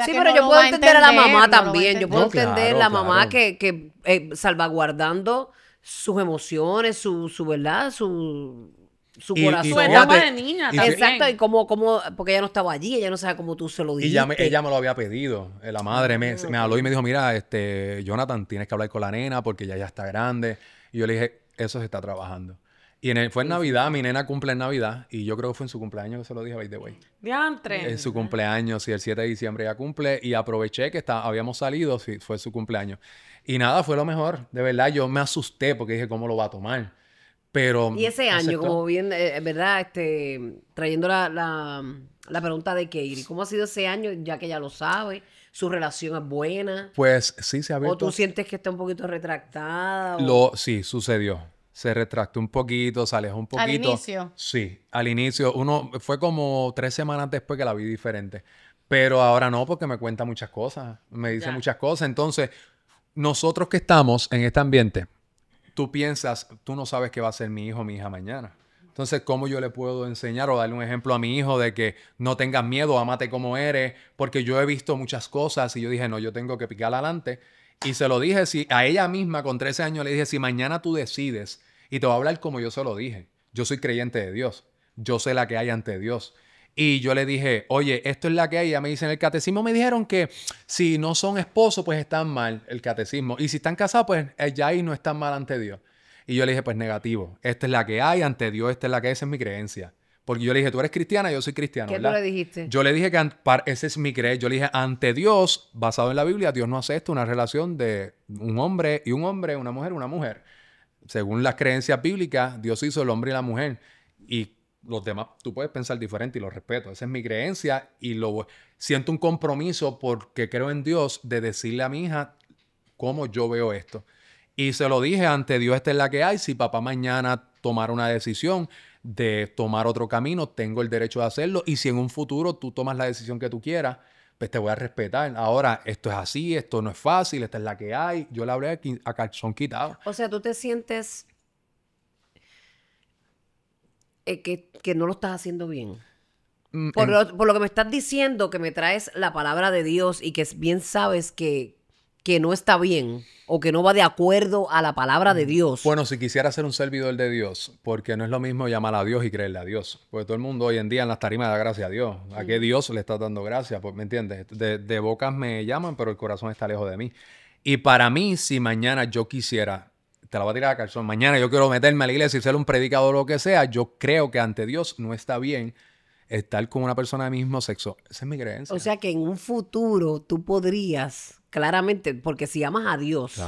sí, pero yo puedo entender, a la mamá también. Yo puedo entender a la mamá que, que eh, salvaguardando sus emociones, su, su verdad, su su y, corazón. su etapa de niña también. Exacto, como, como, porque ella no estaba allí, ella no sabe cómo tú se lo dijiste. Y ella me, me lo había pedido. Eh, la madre me, me, habló y me dijo, mira, este, Jonathan, tienes que hablar con la nena porque ella ya está grande. Y yo le dije, eso se está trabajando. Y en fue en Navidad, mi nena cumple en Navidad, y yo creo que fue en su cumpleaños que se lo dije a the way. Diantre. En su cumpleaños, sí, el 7 de diciembre ya cumple, y aproveché que está, habíamos salido, sí, fue su cumpleaños. Y nada, fue lo mejor, de verdad, yo me asusté porque dije, ¿cómo lo va a tomar? y ese año, como bien, es eh, eh, ¿verdad? Este, trayendo la, pregunta de Katie, ¿cómo ha sido ese año, ya que ya lo sabe? ¿Su relación es buena? Pues sí, se ha visto ¿O tú sientes que está un poquito retractada? Lo, sí, sucedió. Se retractó un poquito, se alejó un poquito. ¿Al inicio? Sí, al inicio. Uno, fue como tres semanas después que la vi diferente. Pero ahora no, porque me cuenta muchas cosas. Me dice muchas cosas. Entonces, nosotros que estamos en este ambiente tú piensas, tú no sabes qué va a ser mi hijo o mi hija mañana. Entonces, ¿cómo yo le puedo enseñar o darle un ejemplo a mi hijo de que no tengas miedo, amate como eres? Porque yo he visto muchas cosas y yo dije, no, yo tengo que picar adelante. Y se lo dije si, a ella misma con 13 años, le dije, si mañana tú decides y te va a hablar como yo se lo dije, yo soy creyente de Dios, yo sé la que hay ante Dios. Y yo le dije, oye, esto es la que hay. Ella me dicen en el catecismo me dijeron que si no son esposos, pues están mal el catecismo. Y si están casados, pues eh, ya ahí no están mal ante Dios. Y yo le dije, pues negativo. Esta es la que hay ante Dios, esta es la que es esa es mi creencia. Porque yo le dije, tú eres cristiana, yo soy cristiano. ¿Qué tú le dijiste? Yo le dije que ese es mi creencia, Yo le dije, ante Dios, basado en la Biblia, Dios no hace esto, una relación de un hombre y un hombre, una mujer, una mujer. Según las creencias bíblicas, Dios hizo el hombre y la mujer. Y los demás, tú puedes pensar diferente y lo respeto. Esa es mi creencia y lo siento un compromiso porque creo en Dios de decirle a mi hija cómo yo veo esto. Y se lo dije ante Dios, esta es la que hay. Si papá mañana tomara una decisión de tomar otro camino, tengo el derecho de hacerlo. Y si en un futuro tú tomas la decisión que tú quieras, pues te voy a respetar. Ahora, esto es así, esto no es fácil, esta es la que hay. Yo la hablé a calzón quitado. O sea, tú te sientes eh, que, no lo estás haciendo bien. Mm, por, lo, que me estás diciendo, que me traes la palabra de Dios y que bien sabes que, que no está bien o que no va de acuerdo a la palabra de mm. Dios. Bueno, si quisiera ser un servidor de Dios, porque no es lo mismo llamar a Dios y creerle a Dios. Porque todo el mundo hoy en día en las tarimas da gracias a Dios. ¿A qué mm. Dios le está dando gracias? Pues, ¿Me entiendes? de bocas me llaman, pero el corazón está lejos de mí. Y para mí, si mañana yo quisiera te la va a tirar a calzón. Mañana yo quiero meterme a la iglesia y ser un predicador o lo que sea. Yo creo que ante Dios no está bien estar con una persona del mismo sexo. Esa es mi creencia. O sea que en un futuro tú podrías, claramente, porque si amas a Dios.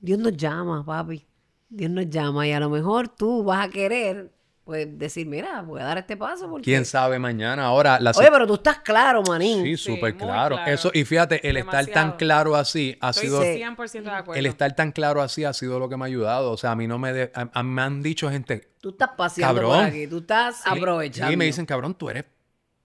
Dios nos llama, papi. Dios nos llama y a lo mejor tú vas a querer pues decir, mira, voy a dar este paso. ¿Quién sabe mañana? Ahora, la... Oye, pero tú estás claro, manín. Sí, súper claro. Eso, y fíjate, el estar tan claro así ha sido... 100% de acuerdo. El estar tan claro así ha sido lo que me ha ayudado. O sea, a mí no me... me han dicho gente... Tú estás paseando cabrón, por aquí, tú estás aprovechando. Y, me dicen, cabrón, tú eres...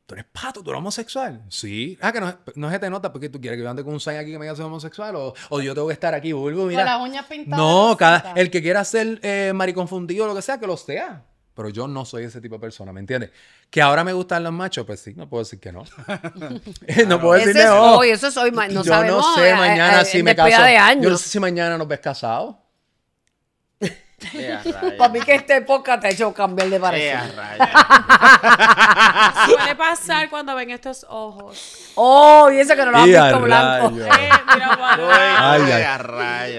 Tú eres pato, tú eres homosexual. Sí. Ah, que no, es que te nota porque tú quieres que yo ande con un sign aquí que me diga soy homosexual o, yo tengo que estar aquí, vulgo, mira. Con las uñas pintadas. No, cada, el que quiera ser eh, mariconfundido o lo que sea, que lo sea. Pero yo no soy ese tipo de persona, ¿me entiendes? Que ahora me gustan los machos, pues sí, no puedo decir que no. no puedo decir que no. Eso es hoy, eso es hoy, no sabemos. Eh, eh, yo no sé mañana si me caso. Yo no sé si mañana nos ves casados. Para mí que esta época te ha hecho cambiar de parecer. Suele pasar cuando ven estos ojos. Oh, y ese que no lo ha visto blanco. Eh,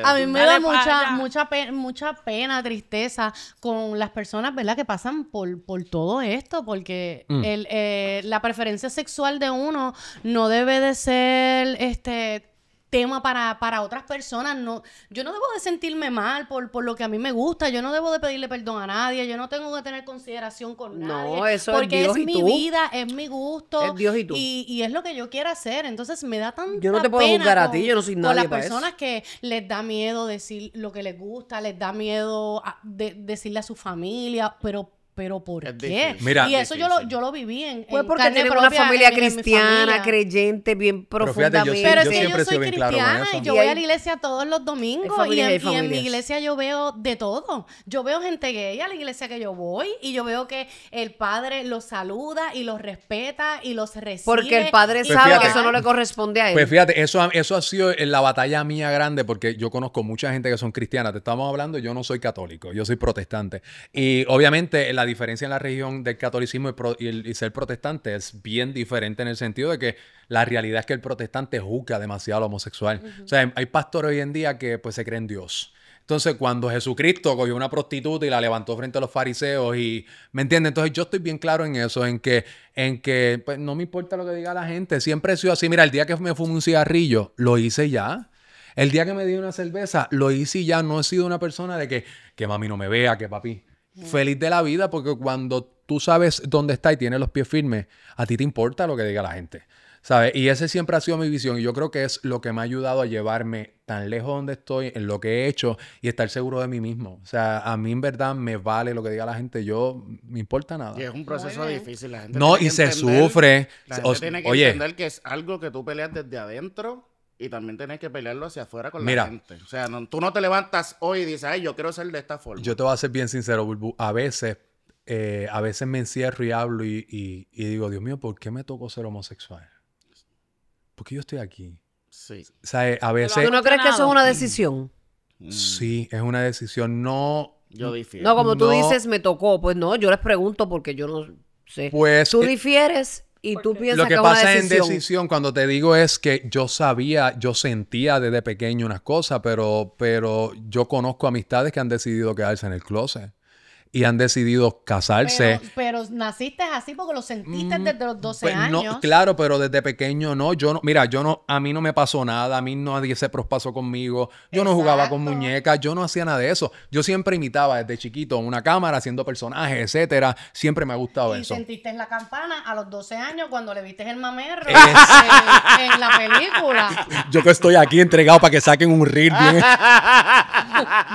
a mí me da mucha, mucha, mucha pena, tristeza con las personas, ¿verdad? Que pasan por, por todo esto, porque mm. eh, la preferencia sexual de uno no debe de ser este tema para, para otras personas. No, yo no debo de sentirme mal por, por lo que a mí me gusta, yo no debo de pedirle perdón a nadie, yo no tengo que tener consideración con nadie. No, eso porque es, Dios mi vida, es mi gusto. Es Dios y tú. Y, es lo que yo quiero hacer. Entonces me da tan Yo no te puedo a ti, yo no soy nadie. Con las personas que les da miedo decir lo que les gusta, les da miedo de, decirle a su familia, pero pero ¿por qué? Mira, y eso yo lo, yo lo viví en. porque una familia cristiana, creyente, bien profundamente. Pero, yo, yo, soy cristiana y yo voy a la iglesia todos los domingos y, en, mi iglesia yo veo de todo. Yo veo gente gay a la iglesia que yo voy y yo veo que el padre los saluda y los respeta y los recibe. Porque el padre sabe que pues eso no le corresponde a él. Pues fíjate, eso, eso ha sido la batalla mía grande porque yo conozco mucha gente que son cristianas. Te estamos hablando, yo no soy católico, yo soy protestante. Y obviamente la diferencia en la región del catolicismo y, ser protestante es bien diferente en el sentido de que la realidad es que el protestante juzga demasiado al homosexual. O sea, hay, pastores hoy en día que pues se creen Dios. Entonces, cuando Jesucristo cogió una prostituta y la levantó frente a los fariseos y, ¿me entiendes? Entonces, yo estoy bien claro en eso, en que, en que, pues, no me importa lo que diga la gente. Siempre he sido así. Mira, el día que me fumé un cigarrillo, lo hice ya. El día que me di una cerveza, lo hice ya. No he sido una persona de que, que mami no me vea, que papi feliz de la vida porque cuando tú sabes dónde está y tienes los pies firmes, a ti te importa lo que diga la gente. ¿Sabes? Y ese siempre ha sido mi visión y yo creo que es lo que me ha ayudado a llevarme tan lejos donde estoy, en lo que he hecho y estar seguro de mí mismo. O sea, a mí en verdad me vale lo que diga la gente, yo me importa nada. Y es un proceso difícil, la gente. No, y se sufre. La gente tiene que entender que es algo que tú peleas desde adentro y también tenés que pelearlo hacia afuera con la gente. O sea, tú no te levantas hoy y dices, ay, yo quiero ser de esta forma. Yo te voy a ser bien sincero, Bulbu. A veces, eh, a veces me encierro y hablo y, digo, Dios mío, ¿por qué me tocó ser homosexual? Porque yo estoy aquí? Sí. O sea, eh, a veces... ¿Tú no crees que eso es una mm. decisión? Mm. Sí, es una decisión. No... Yo difiero. No, como tú dices, me tocó. Pues no, yo les pregunto porque yo no sé. Pues... Tú difieres y tú piensas lo que, pasa una en decisión cuando te digo es que yo sabía, yo sentía desde pequeño unas cosas, pero, pero yo conozco amistades que han decidido quedarse en el closet y han decidido casarse. Pero, naciste así porque lo sentiste mm, desde los 12 pues, años. No, claro, pero desde pequeño no. Yo no, mira, yo no, a mí no me pasó nada, a mí nadie se prospasó conmigo, yo no jugaba con muñecas, yo no hacía nada de eso. Yo siempre imitaba desde chiquito una cámara, haciendo personajes, etcétera. Siempre me ha gustado eso. Y sentiste la campana a los 12 años cuando le viste el mamerro eh. en, la película. Yo que estoy aquí entregado para que saquen un reel bien.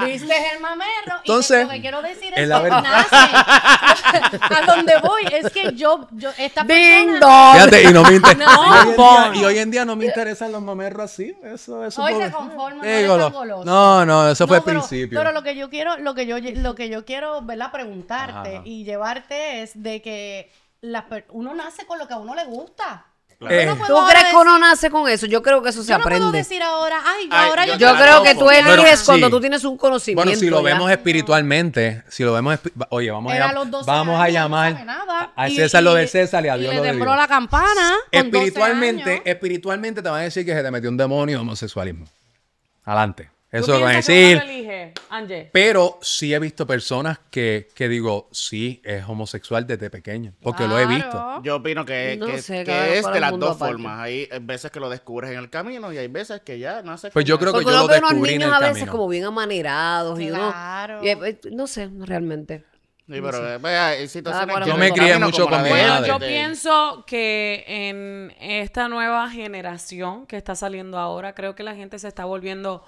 viste el mamerro. Entonces, lo que quiero decir es a donde voy es que yo, yo esta y hoy en día no me interesan los mamerros así. Eso, eso hoy se conforman, no No, no, eso fue al principio. Pero lo que yo quiero, lo que yo, lo que yo quiero, Preguntarte y llevarte es de que uno nace con lo que a uno le gusta. Eh, ¿Tú crees que uno nace con eso? Yo creo que eso se aprende. yo, creo que tú eliges cuando tú tienes un conocimiento. Bueno, si lo vemos espiritualmente, si lo vemos, oye, vamos a, vamos a llamar a César lo de César y a Dios lo de Dios. la campana. Espiritualmente, espiritualmente te van a decir que se te metió un demonio homosexualismo. Adelante. Eso lo van a decir. Pero sí he visto personas que, que, digo, sí, es homosexual desde pequeño. Porque lo he visto. Yo opino que, que, es de las dos formas. Hay veces que lo descubres en el camino y hay veces que ya no sé. Pues yo creo que yo lo descubrí unos niños en el a veces como bien amanerados y claro. Eh, no sé, realmente. no eh, yo me crié mucho con mi madre. Yo pienso que en esta nueva generación que está saliendo ahora, creo que la gente se está volviendo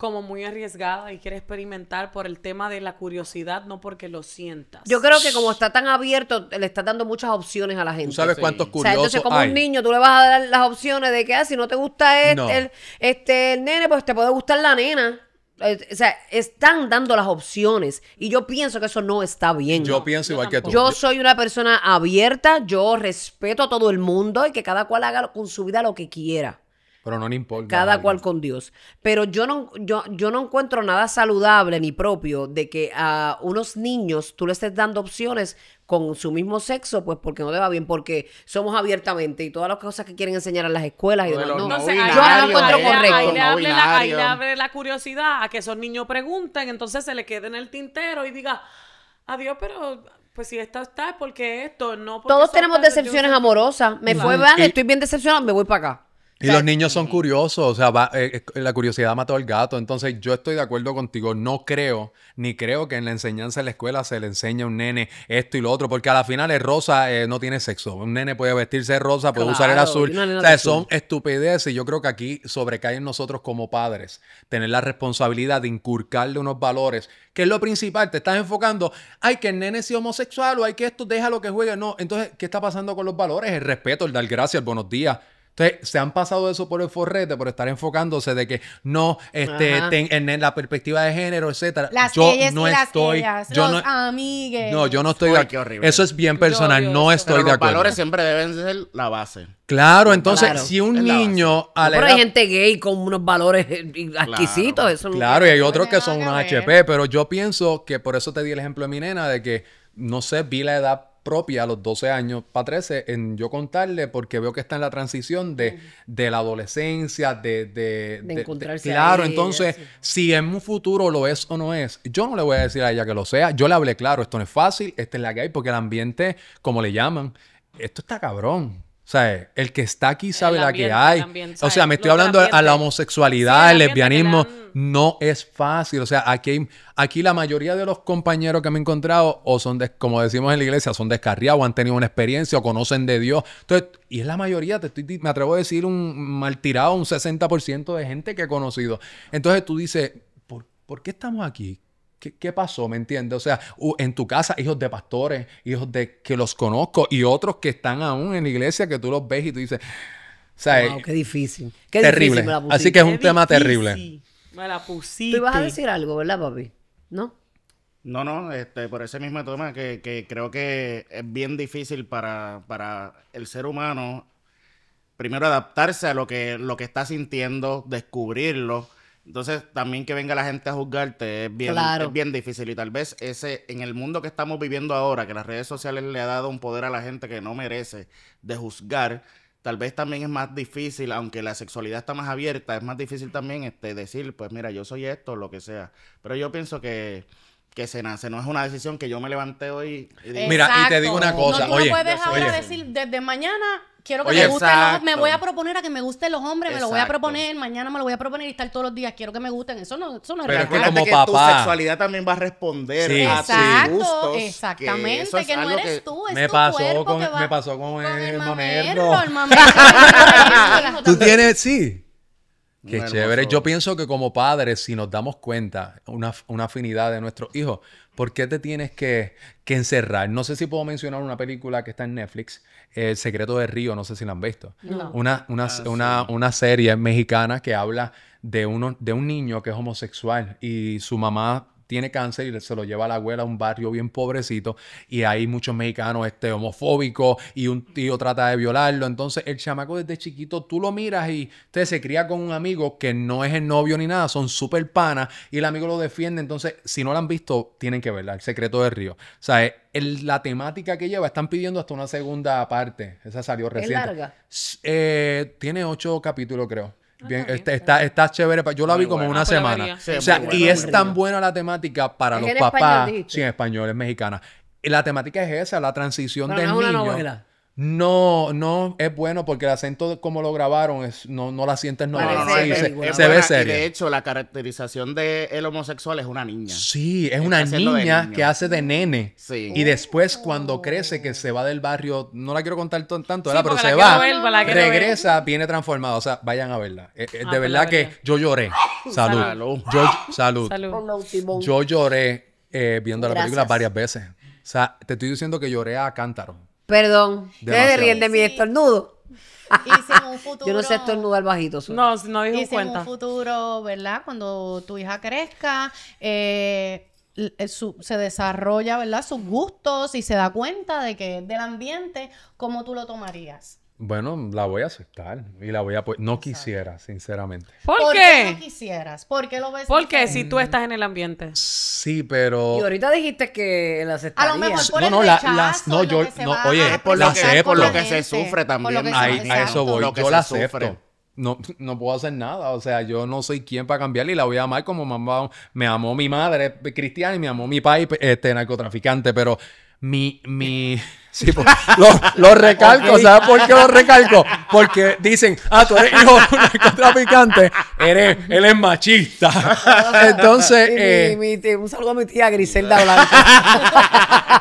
como muy arriesgada y quiere experimentar por el tema de la curiosidad, no porque lo sientas. Yo creo que como está tan abierto, le está dando muchas opciones a la gente. ¿Tú sabes cuántos curiosos o sea, entonces como un niño, tú le vas a dar las opciones de que, ah, si no te gusta este, El, este, nene, pues te puede gustar la nena. Eh, o sea, están dando las opciones y yo pienso que eso no está bien. Yo pienso igual que tú. Yo soy una persona abierta, yo respeto a todo el mundo y que cada cual haga con su vida lo que quiera. Pero no le importa. Cada cual con Dios. Pero yo no, yo, yo no encuentro nada saludable ni propio de que a unos niños tú le estés dando opciones con su mismo sexo, pues porque no le va bien, porque somos abiertamente y todas las cosas que quieren enseñar en las escuelas y No, yo no encuentro correcto. Ahí le, abre la, curiosidad a que esos niños pregunten, entonces se le quede en el tintero y diga, adiós, pero pues si esto está porque esto, no Todos tenemos decepciones amorosas. Me fue estoy bien decepcionado me voy para acá. Y los niños son curiosos, o sea, eh, eh, la curiosidad mató al gato. Entonces, yo estoy de acuerdo contigo. No creo, ni creo que en la enseñanza en la escuela se le enseña a un nene esto y lo otro, porque a la final es rosa, eh, no tiene sexo. Un nene puede vestirse rosa, puede usar el azul. son estupideces. Y yo creo que aquí sobrecaen nosotros como padres tener la responsabilidad de inculcarle unos valores, que es lo principal. Te estás enfocando, hay que el nene sea homosexual o hay que esto, déjalo que juegue. No, entonces, ¿qué está pasando con los valores? El respeto, el dar gracias, el buenos días se han pasado eso por el forrete, por estar enfocándose de que no, este, en, la perspectiva de género, etcétera. Las yo no estoy, yo no, No, yo no estoy de acuerdo. Eso es bien personal, no estoy de acuerdo. Los valores siempre deben ser la base. Claro, entonces si un niño. A la pero hay gente gay con unos valores exquisitos. eso claro y hay otros que son unos HP, pero yo pienso que por eso te di el ejemplo de mi nena, de que no sé, vi la edad propia a los 12 años para en yo contarle porque veo que está en la transición de, la adolescencia, de... de, encontrarse claro, entonces, si en un futuro lo es o no es, yo no le voy a decir a ella que lo sea, yo le hablé claro, esto no es fácil, esta es la que hay, porque el ambiente, como le llaman, esto está cabrón. O sea, el que está aquí sabe la que hay. o sea, me estoy hablando a la homosexualidad, al el, lesbianismo. No es fácil. O sea, aquí, aquí la mayoría de los compañeros que me he encontrado o son, como decimos en la iglesia, son descarriados, han tenido una experiencia o conocen de Dios. Entonces, y es la mayoría, te estoy, me atrevo a decir, un mal tirado, un 60% de gente que he conocido. Entonces tú dices, ¿por, ¿por qué estamos aquí? ¿Qué, pasó? ¿Me entiendes? O sea, en tu casa, hijos de pastores, hijos de que los conozco y otros que están aún en la iglesia que tú los ves y tú dices, Wow, eh, qué difícil. Qué terrible. Así que es un tema terrible. Me la pusiste. Tú ibas a decir algo, ¿verdad, papi? ¿No? No, no, este, por ese mismo tema que, creo que es bien difícil para, el ser humano primero adaptarse a lo que, lo que está sintiendo, descubrirlo entonces, también que venga la gente a juzgarte es bien, bien difícil. Y tal vez ese, en el mundo que estamos viviendo ahora, que las redes sociales le ha dado un poder a la gente que no merece de juzgar, tal vez también es más difícil, aunque la sexualidad está más abierta, es más difícil también este, decir, pues mira, yo soy esto, lo que sea. Pero yo pienso que que se nace. No es una decisión que yo me levanté hoy. Y Mira, y te digo una cosa. No, tú oye, no puedes ahora decir desde mañana. Quiero que me gusten los Me voy a proponer a que me gusten los hombres, me lo voy a proponer, mañana me lo voy a proponer y estar todos los días. Quiero que me gusten. Eso no, eso no es Pero que como papá. tu sexualidad también va a responder exacto a tus gustos. Exactamente, que, no eres tú, es me tu pasó cuerpo con, Me pasó con, el, el El tú tienes, sí. Qué chévere. Yo pienso que como padres, si nos damos cuenta, una, una afinidad de nuestros hijos, ¿por qué te tienes que, que, encerrar? No sé si puedo mencionar una película que está en Netflix, El secreto de Río, no sé si la han visto. Una, ah, una, serie mexicana que habla de, uno, de un niño que es homosexual y su mamá tiene cáncer y se lo lleva a la abuela a un barrio bien pobrecito y hay muchos mexicanos este, homofóbicos y un tío trata de violarlo. Entonces el chamaco desde chiquito tú lo miras y usted se cría con un amigo que no es el novio ni nada, son súper panas y el amigo lo defiende. Entonces si no lo han visto, tienen que verla, El secreto del río. O sea, la temática que lleva, están pidiendo hasta una segunda parte. Esa salió recién. larga? Eh, tiene ocho capítulos, creo. Ah, bien, está, este, está, chévere. Yo la vi como una ah, pues semana. o sea, y es tan buena la temática para los papás. sin españoles en la temática es esa, la transición Pero del no, no es bueno porque el acento como lo grabaron es, no, la sientes no, no, no se, ve serio. de hecho, la caracterización de el homosexual es una niña. Sí, es una niña que hace de nene. Y después cuando crece, que se va del barrio, no la quiero contar tanto, Pero se va, regresa, viene transformado O sea, vayan a verla. Eh, eh, de ah, verdad que yo lloré. Salud. Salud. Yo, lloré eh, viendo la película varias veces. O sea, te estoy diciendo que lloré a cántaro. Perdón, ustedes ríen de mi estornudo. Yo no sé estornudar bajito. No, no y un futuro, ¿verdad? Cuando tu hija crezca, eh, eh, se desarrolla, ¿verdad? Sus gustos y se da cuenta de que del ambiente, como tú lo tomarías? Bueno, la voy a aceptar y la voy a... No quisiera, sinceramente. ¿Por, qué? no quisieras? ¿Por qué lo ves? Porque si tú estás en el ambiente. Sí, pero... Y ahorita dijiste que la aceptaría. A lo mejor por no, no, las, no, yo, no, oye, por lo por lo que se sufre también. a eso voy, yo la acepto. No, puedo hacer nada, o sea, yo no soy quien para cambiarla y la voy a amar como mamá, me amó mi madre cristiana y me amó mi padre este, narcotraficante, pero mi, mi, Sí, lo, recalco, ¿sabes por qué lo recalco? Porque dicen, ah, tú eres hijo de un narcotraficante, eres, él es machista. Entonces. Eh, mi, un saludo a mi tía Griselda Blanca.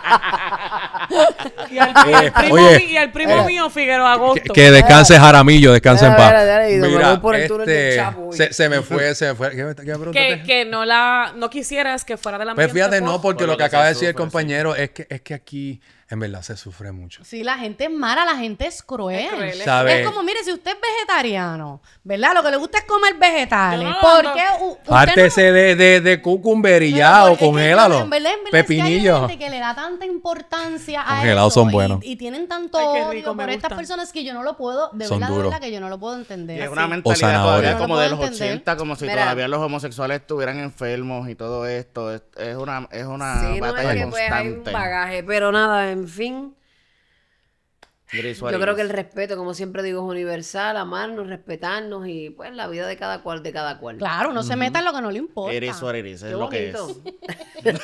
y, al, primo, eh, eh, mío, Figueroa Agosto. Que, descanse Jaramillo, descanse en paz. Mira, este, se, se, me fue, se me fue. ¿Qué, qué que, que, no la, no quisieras que fuera de la Pues fíjate, no, porque lo que acaba de decir el compañero es que, es que aquí en verdad se sufre mucho. Sí, la gente es mala, la gente es cruel. Es, como, mire, si usted es vegetariano, ¿verdad? Lo que le gusta es comer vegetales. ¿Por qué? Usted Pártese de, de, de cucumberillado, congélalo. En verdad, en verdad, Es que hay gente que le da tanta importancia a Congelados son buenos. Y, tienen tanto odio por estas personas que yo no lo puedo, de verdad, que yo no lo puedo entender. Es una mentalidad como de los 80, como si todavía los homosexuales estuvieran enfermos y todo esto. Es, es una, es una sí, batalla constante. Pues, hay un bagaje, pero nada, en fin. Yo creo que el respeto, como siempre digo, es universal, amarnos, respetarnos y pues la vida de cada cual, de cada cual. Claro, no se meta en lo que no le importa. Eres o es lo que es.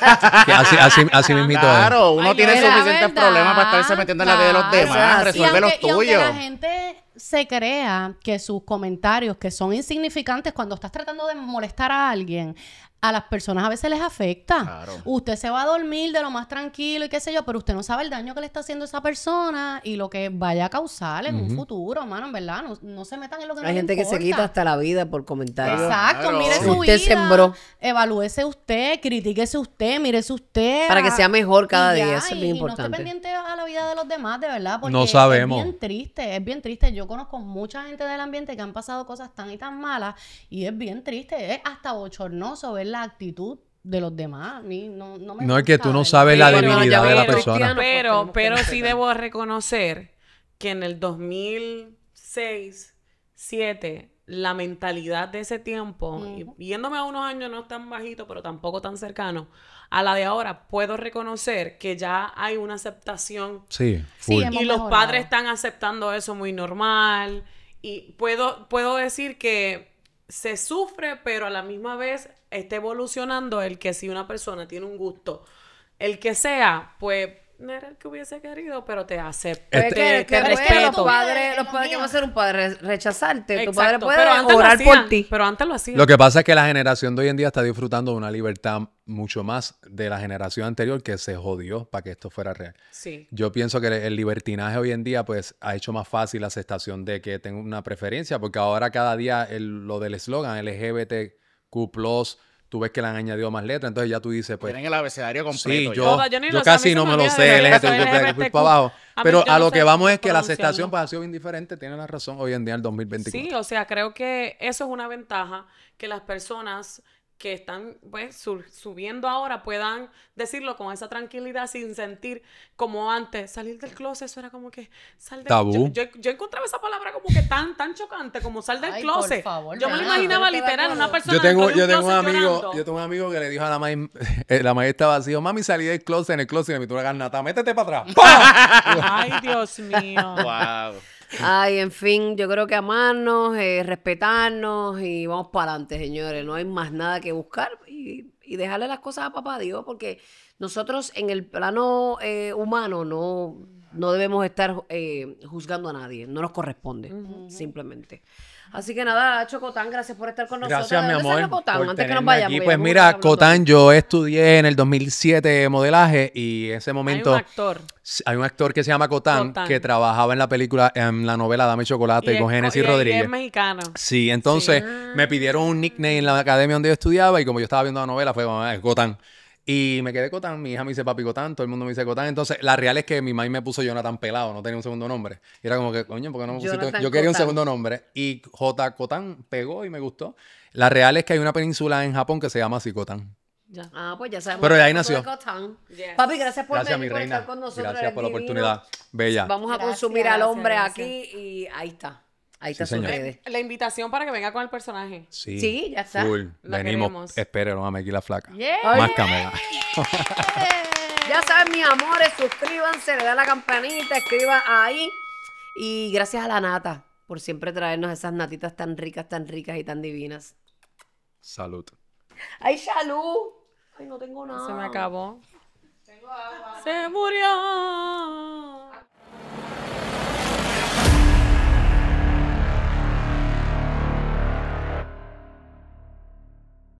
así, así, así Claro, uno tiene suficientes problemas para estarse metiendo en la vida de los demás, resuelve los tuyos. la gente se crea que sus comentarios, que son insignificantes cuando estás tratando de molestar a alguien, a las personas a veces les afecta. Usted se va a dormir de lo más tranquilo y qué sé yo, pero usted no sabe el daño que le está haciendo esa persona y lo que vaya a causar en un futuro, hermano, en verdad. No, se metan en lo que Hay no Hay gente que se quita hasta la vida por comentarios. Exacto, mire su usted vida. sembró. Evalúese usted, critíquese usted, mírese usted. Para que sea mejor cada día, eso es muy importante. Y no esté pendiente a la vida de los demás, de verdad, porque no sabemos. es bien triste, es bien triste. Yo conozco mucha gente del ambiente que han pasado cosas tan y tan malas y es bien triste, es hasta bochornoso, ver la actitud de los demás. no, no, no es que tú no sabes la debilidad de la persona. Pero, pero sí debo reconocer que en el 2006, 7 la mentalidad de ese tiempo, y, viéndome a unos años no tan bajito, pero tampoco tan cercano, a la de ahora, puedo reconocer que ya hay una aceptación. Sí, y los padres están aceptando eso muy normal. Y puedo, puedo decir que se sufre, pero a la misma vez esté evolucionando el que si una persona tiene un gusto, el que sea, pues no era el que hubiese querido, pero te acepto. que, Los padres, los que van a ser un padre rechazarte. tu padre puede orar por ti. Pero antes lo hacía. Lo que pasa es que la generación de hoy en día está disfrutando de una libertad mucho más de la generación anterior que se jodió para que esto fuera real. Sí. Yo pienso que el libertinaje hoy en día pues ha hecho más fácil la aceptación de que tengo una preferencia porque ahora cada día lo del eslogan LGBT Q Plus, tú ves que le han añadido más letras, entonces ya tú dices, pues. Tienen el abecedario completo. Sí, yo, casi no me lo sé, ir para abajo. Pero a lo que vamos es que la aceptación pues, ha sido bien diferente, tiene la razón hoy en día, el 2024. Sí, o sea, creo que eso es una ventaja que las personas que están pues, subiendo ahora puedan decirlo con esa tranquilidad sin sentir como antes salir del closet eso era como que sal tabú yo, encontraba esa palabra como que tan tan chocante como sal del Ay, closet yo me lo imaginaba literal una persona yo tengo yo tengo un amigo yo tengo un amigo que le dijo a la maestra eh, la estaba oh, mami salí del closet en el closet y me tuve una garnata métete para atrás ay Dios mío wow Ay, en fin, yo creo que amarnos, eh, respetarnos y vamos para adelante, señores. No hay más nada que buscar y, y, dejarle las cosas a papá Dios, porque nosotros en el plano eh, humano no, no debemos estar eh, juzgando a nadie, no nos corresponde, simplemente. Así que nada, Chocotán, gracias por estar con nosotros. Gracias, mi amor. Aquí. Pues mira, Cotán, yo estudié en el 2007 modelaje y en ese momento. Hay un actor. Hay un actor que se llama Cotán, que trabajaba en la película, en la novela Dame Chocolate con Genesis Rodríguez. Y es mexicano. Sí, entonces me pidieron un nickname en la academia donde yo estudiaba y como yo estaba viendo la novela, fue ah, Cotán. Y me quedé Cotán, mi hija me dice papi Cotán, todo el mundo me dice Cotán. Entonces, la real es que mi mamá me puso Jonathan Pelado, no tenía un segundo nombre. Y era como que, coño, ¿por qué no me pusiste? Yo quería un segundo nombre. Y J. Cotán pegó y me gustó. La real es que hay una península en Japón que se llama así Ah, pues ya sabemos. Pero de ahí nació. Papi, gracias por, gracias, con nosotros. Gracias por la oportunidad. Bella. Vamos a consumir al hombre aquí y ahí está. Ahí está su redes. La invitación para que venga con el personaje. Sí, ya está. Uy, Venimos. espérenos a Mequila Flaca. Más yeah. ya saben, mis amores, suscríbanse, le da la campanita, escriban ahí. Y gracias a la nata por siempre traernos esas natitas tan ricas, tan ricas y tan divinas. Salud. ¡Ay, salud! Ay, no tengo nada. Se me acabó. Tengo agua. Se murió.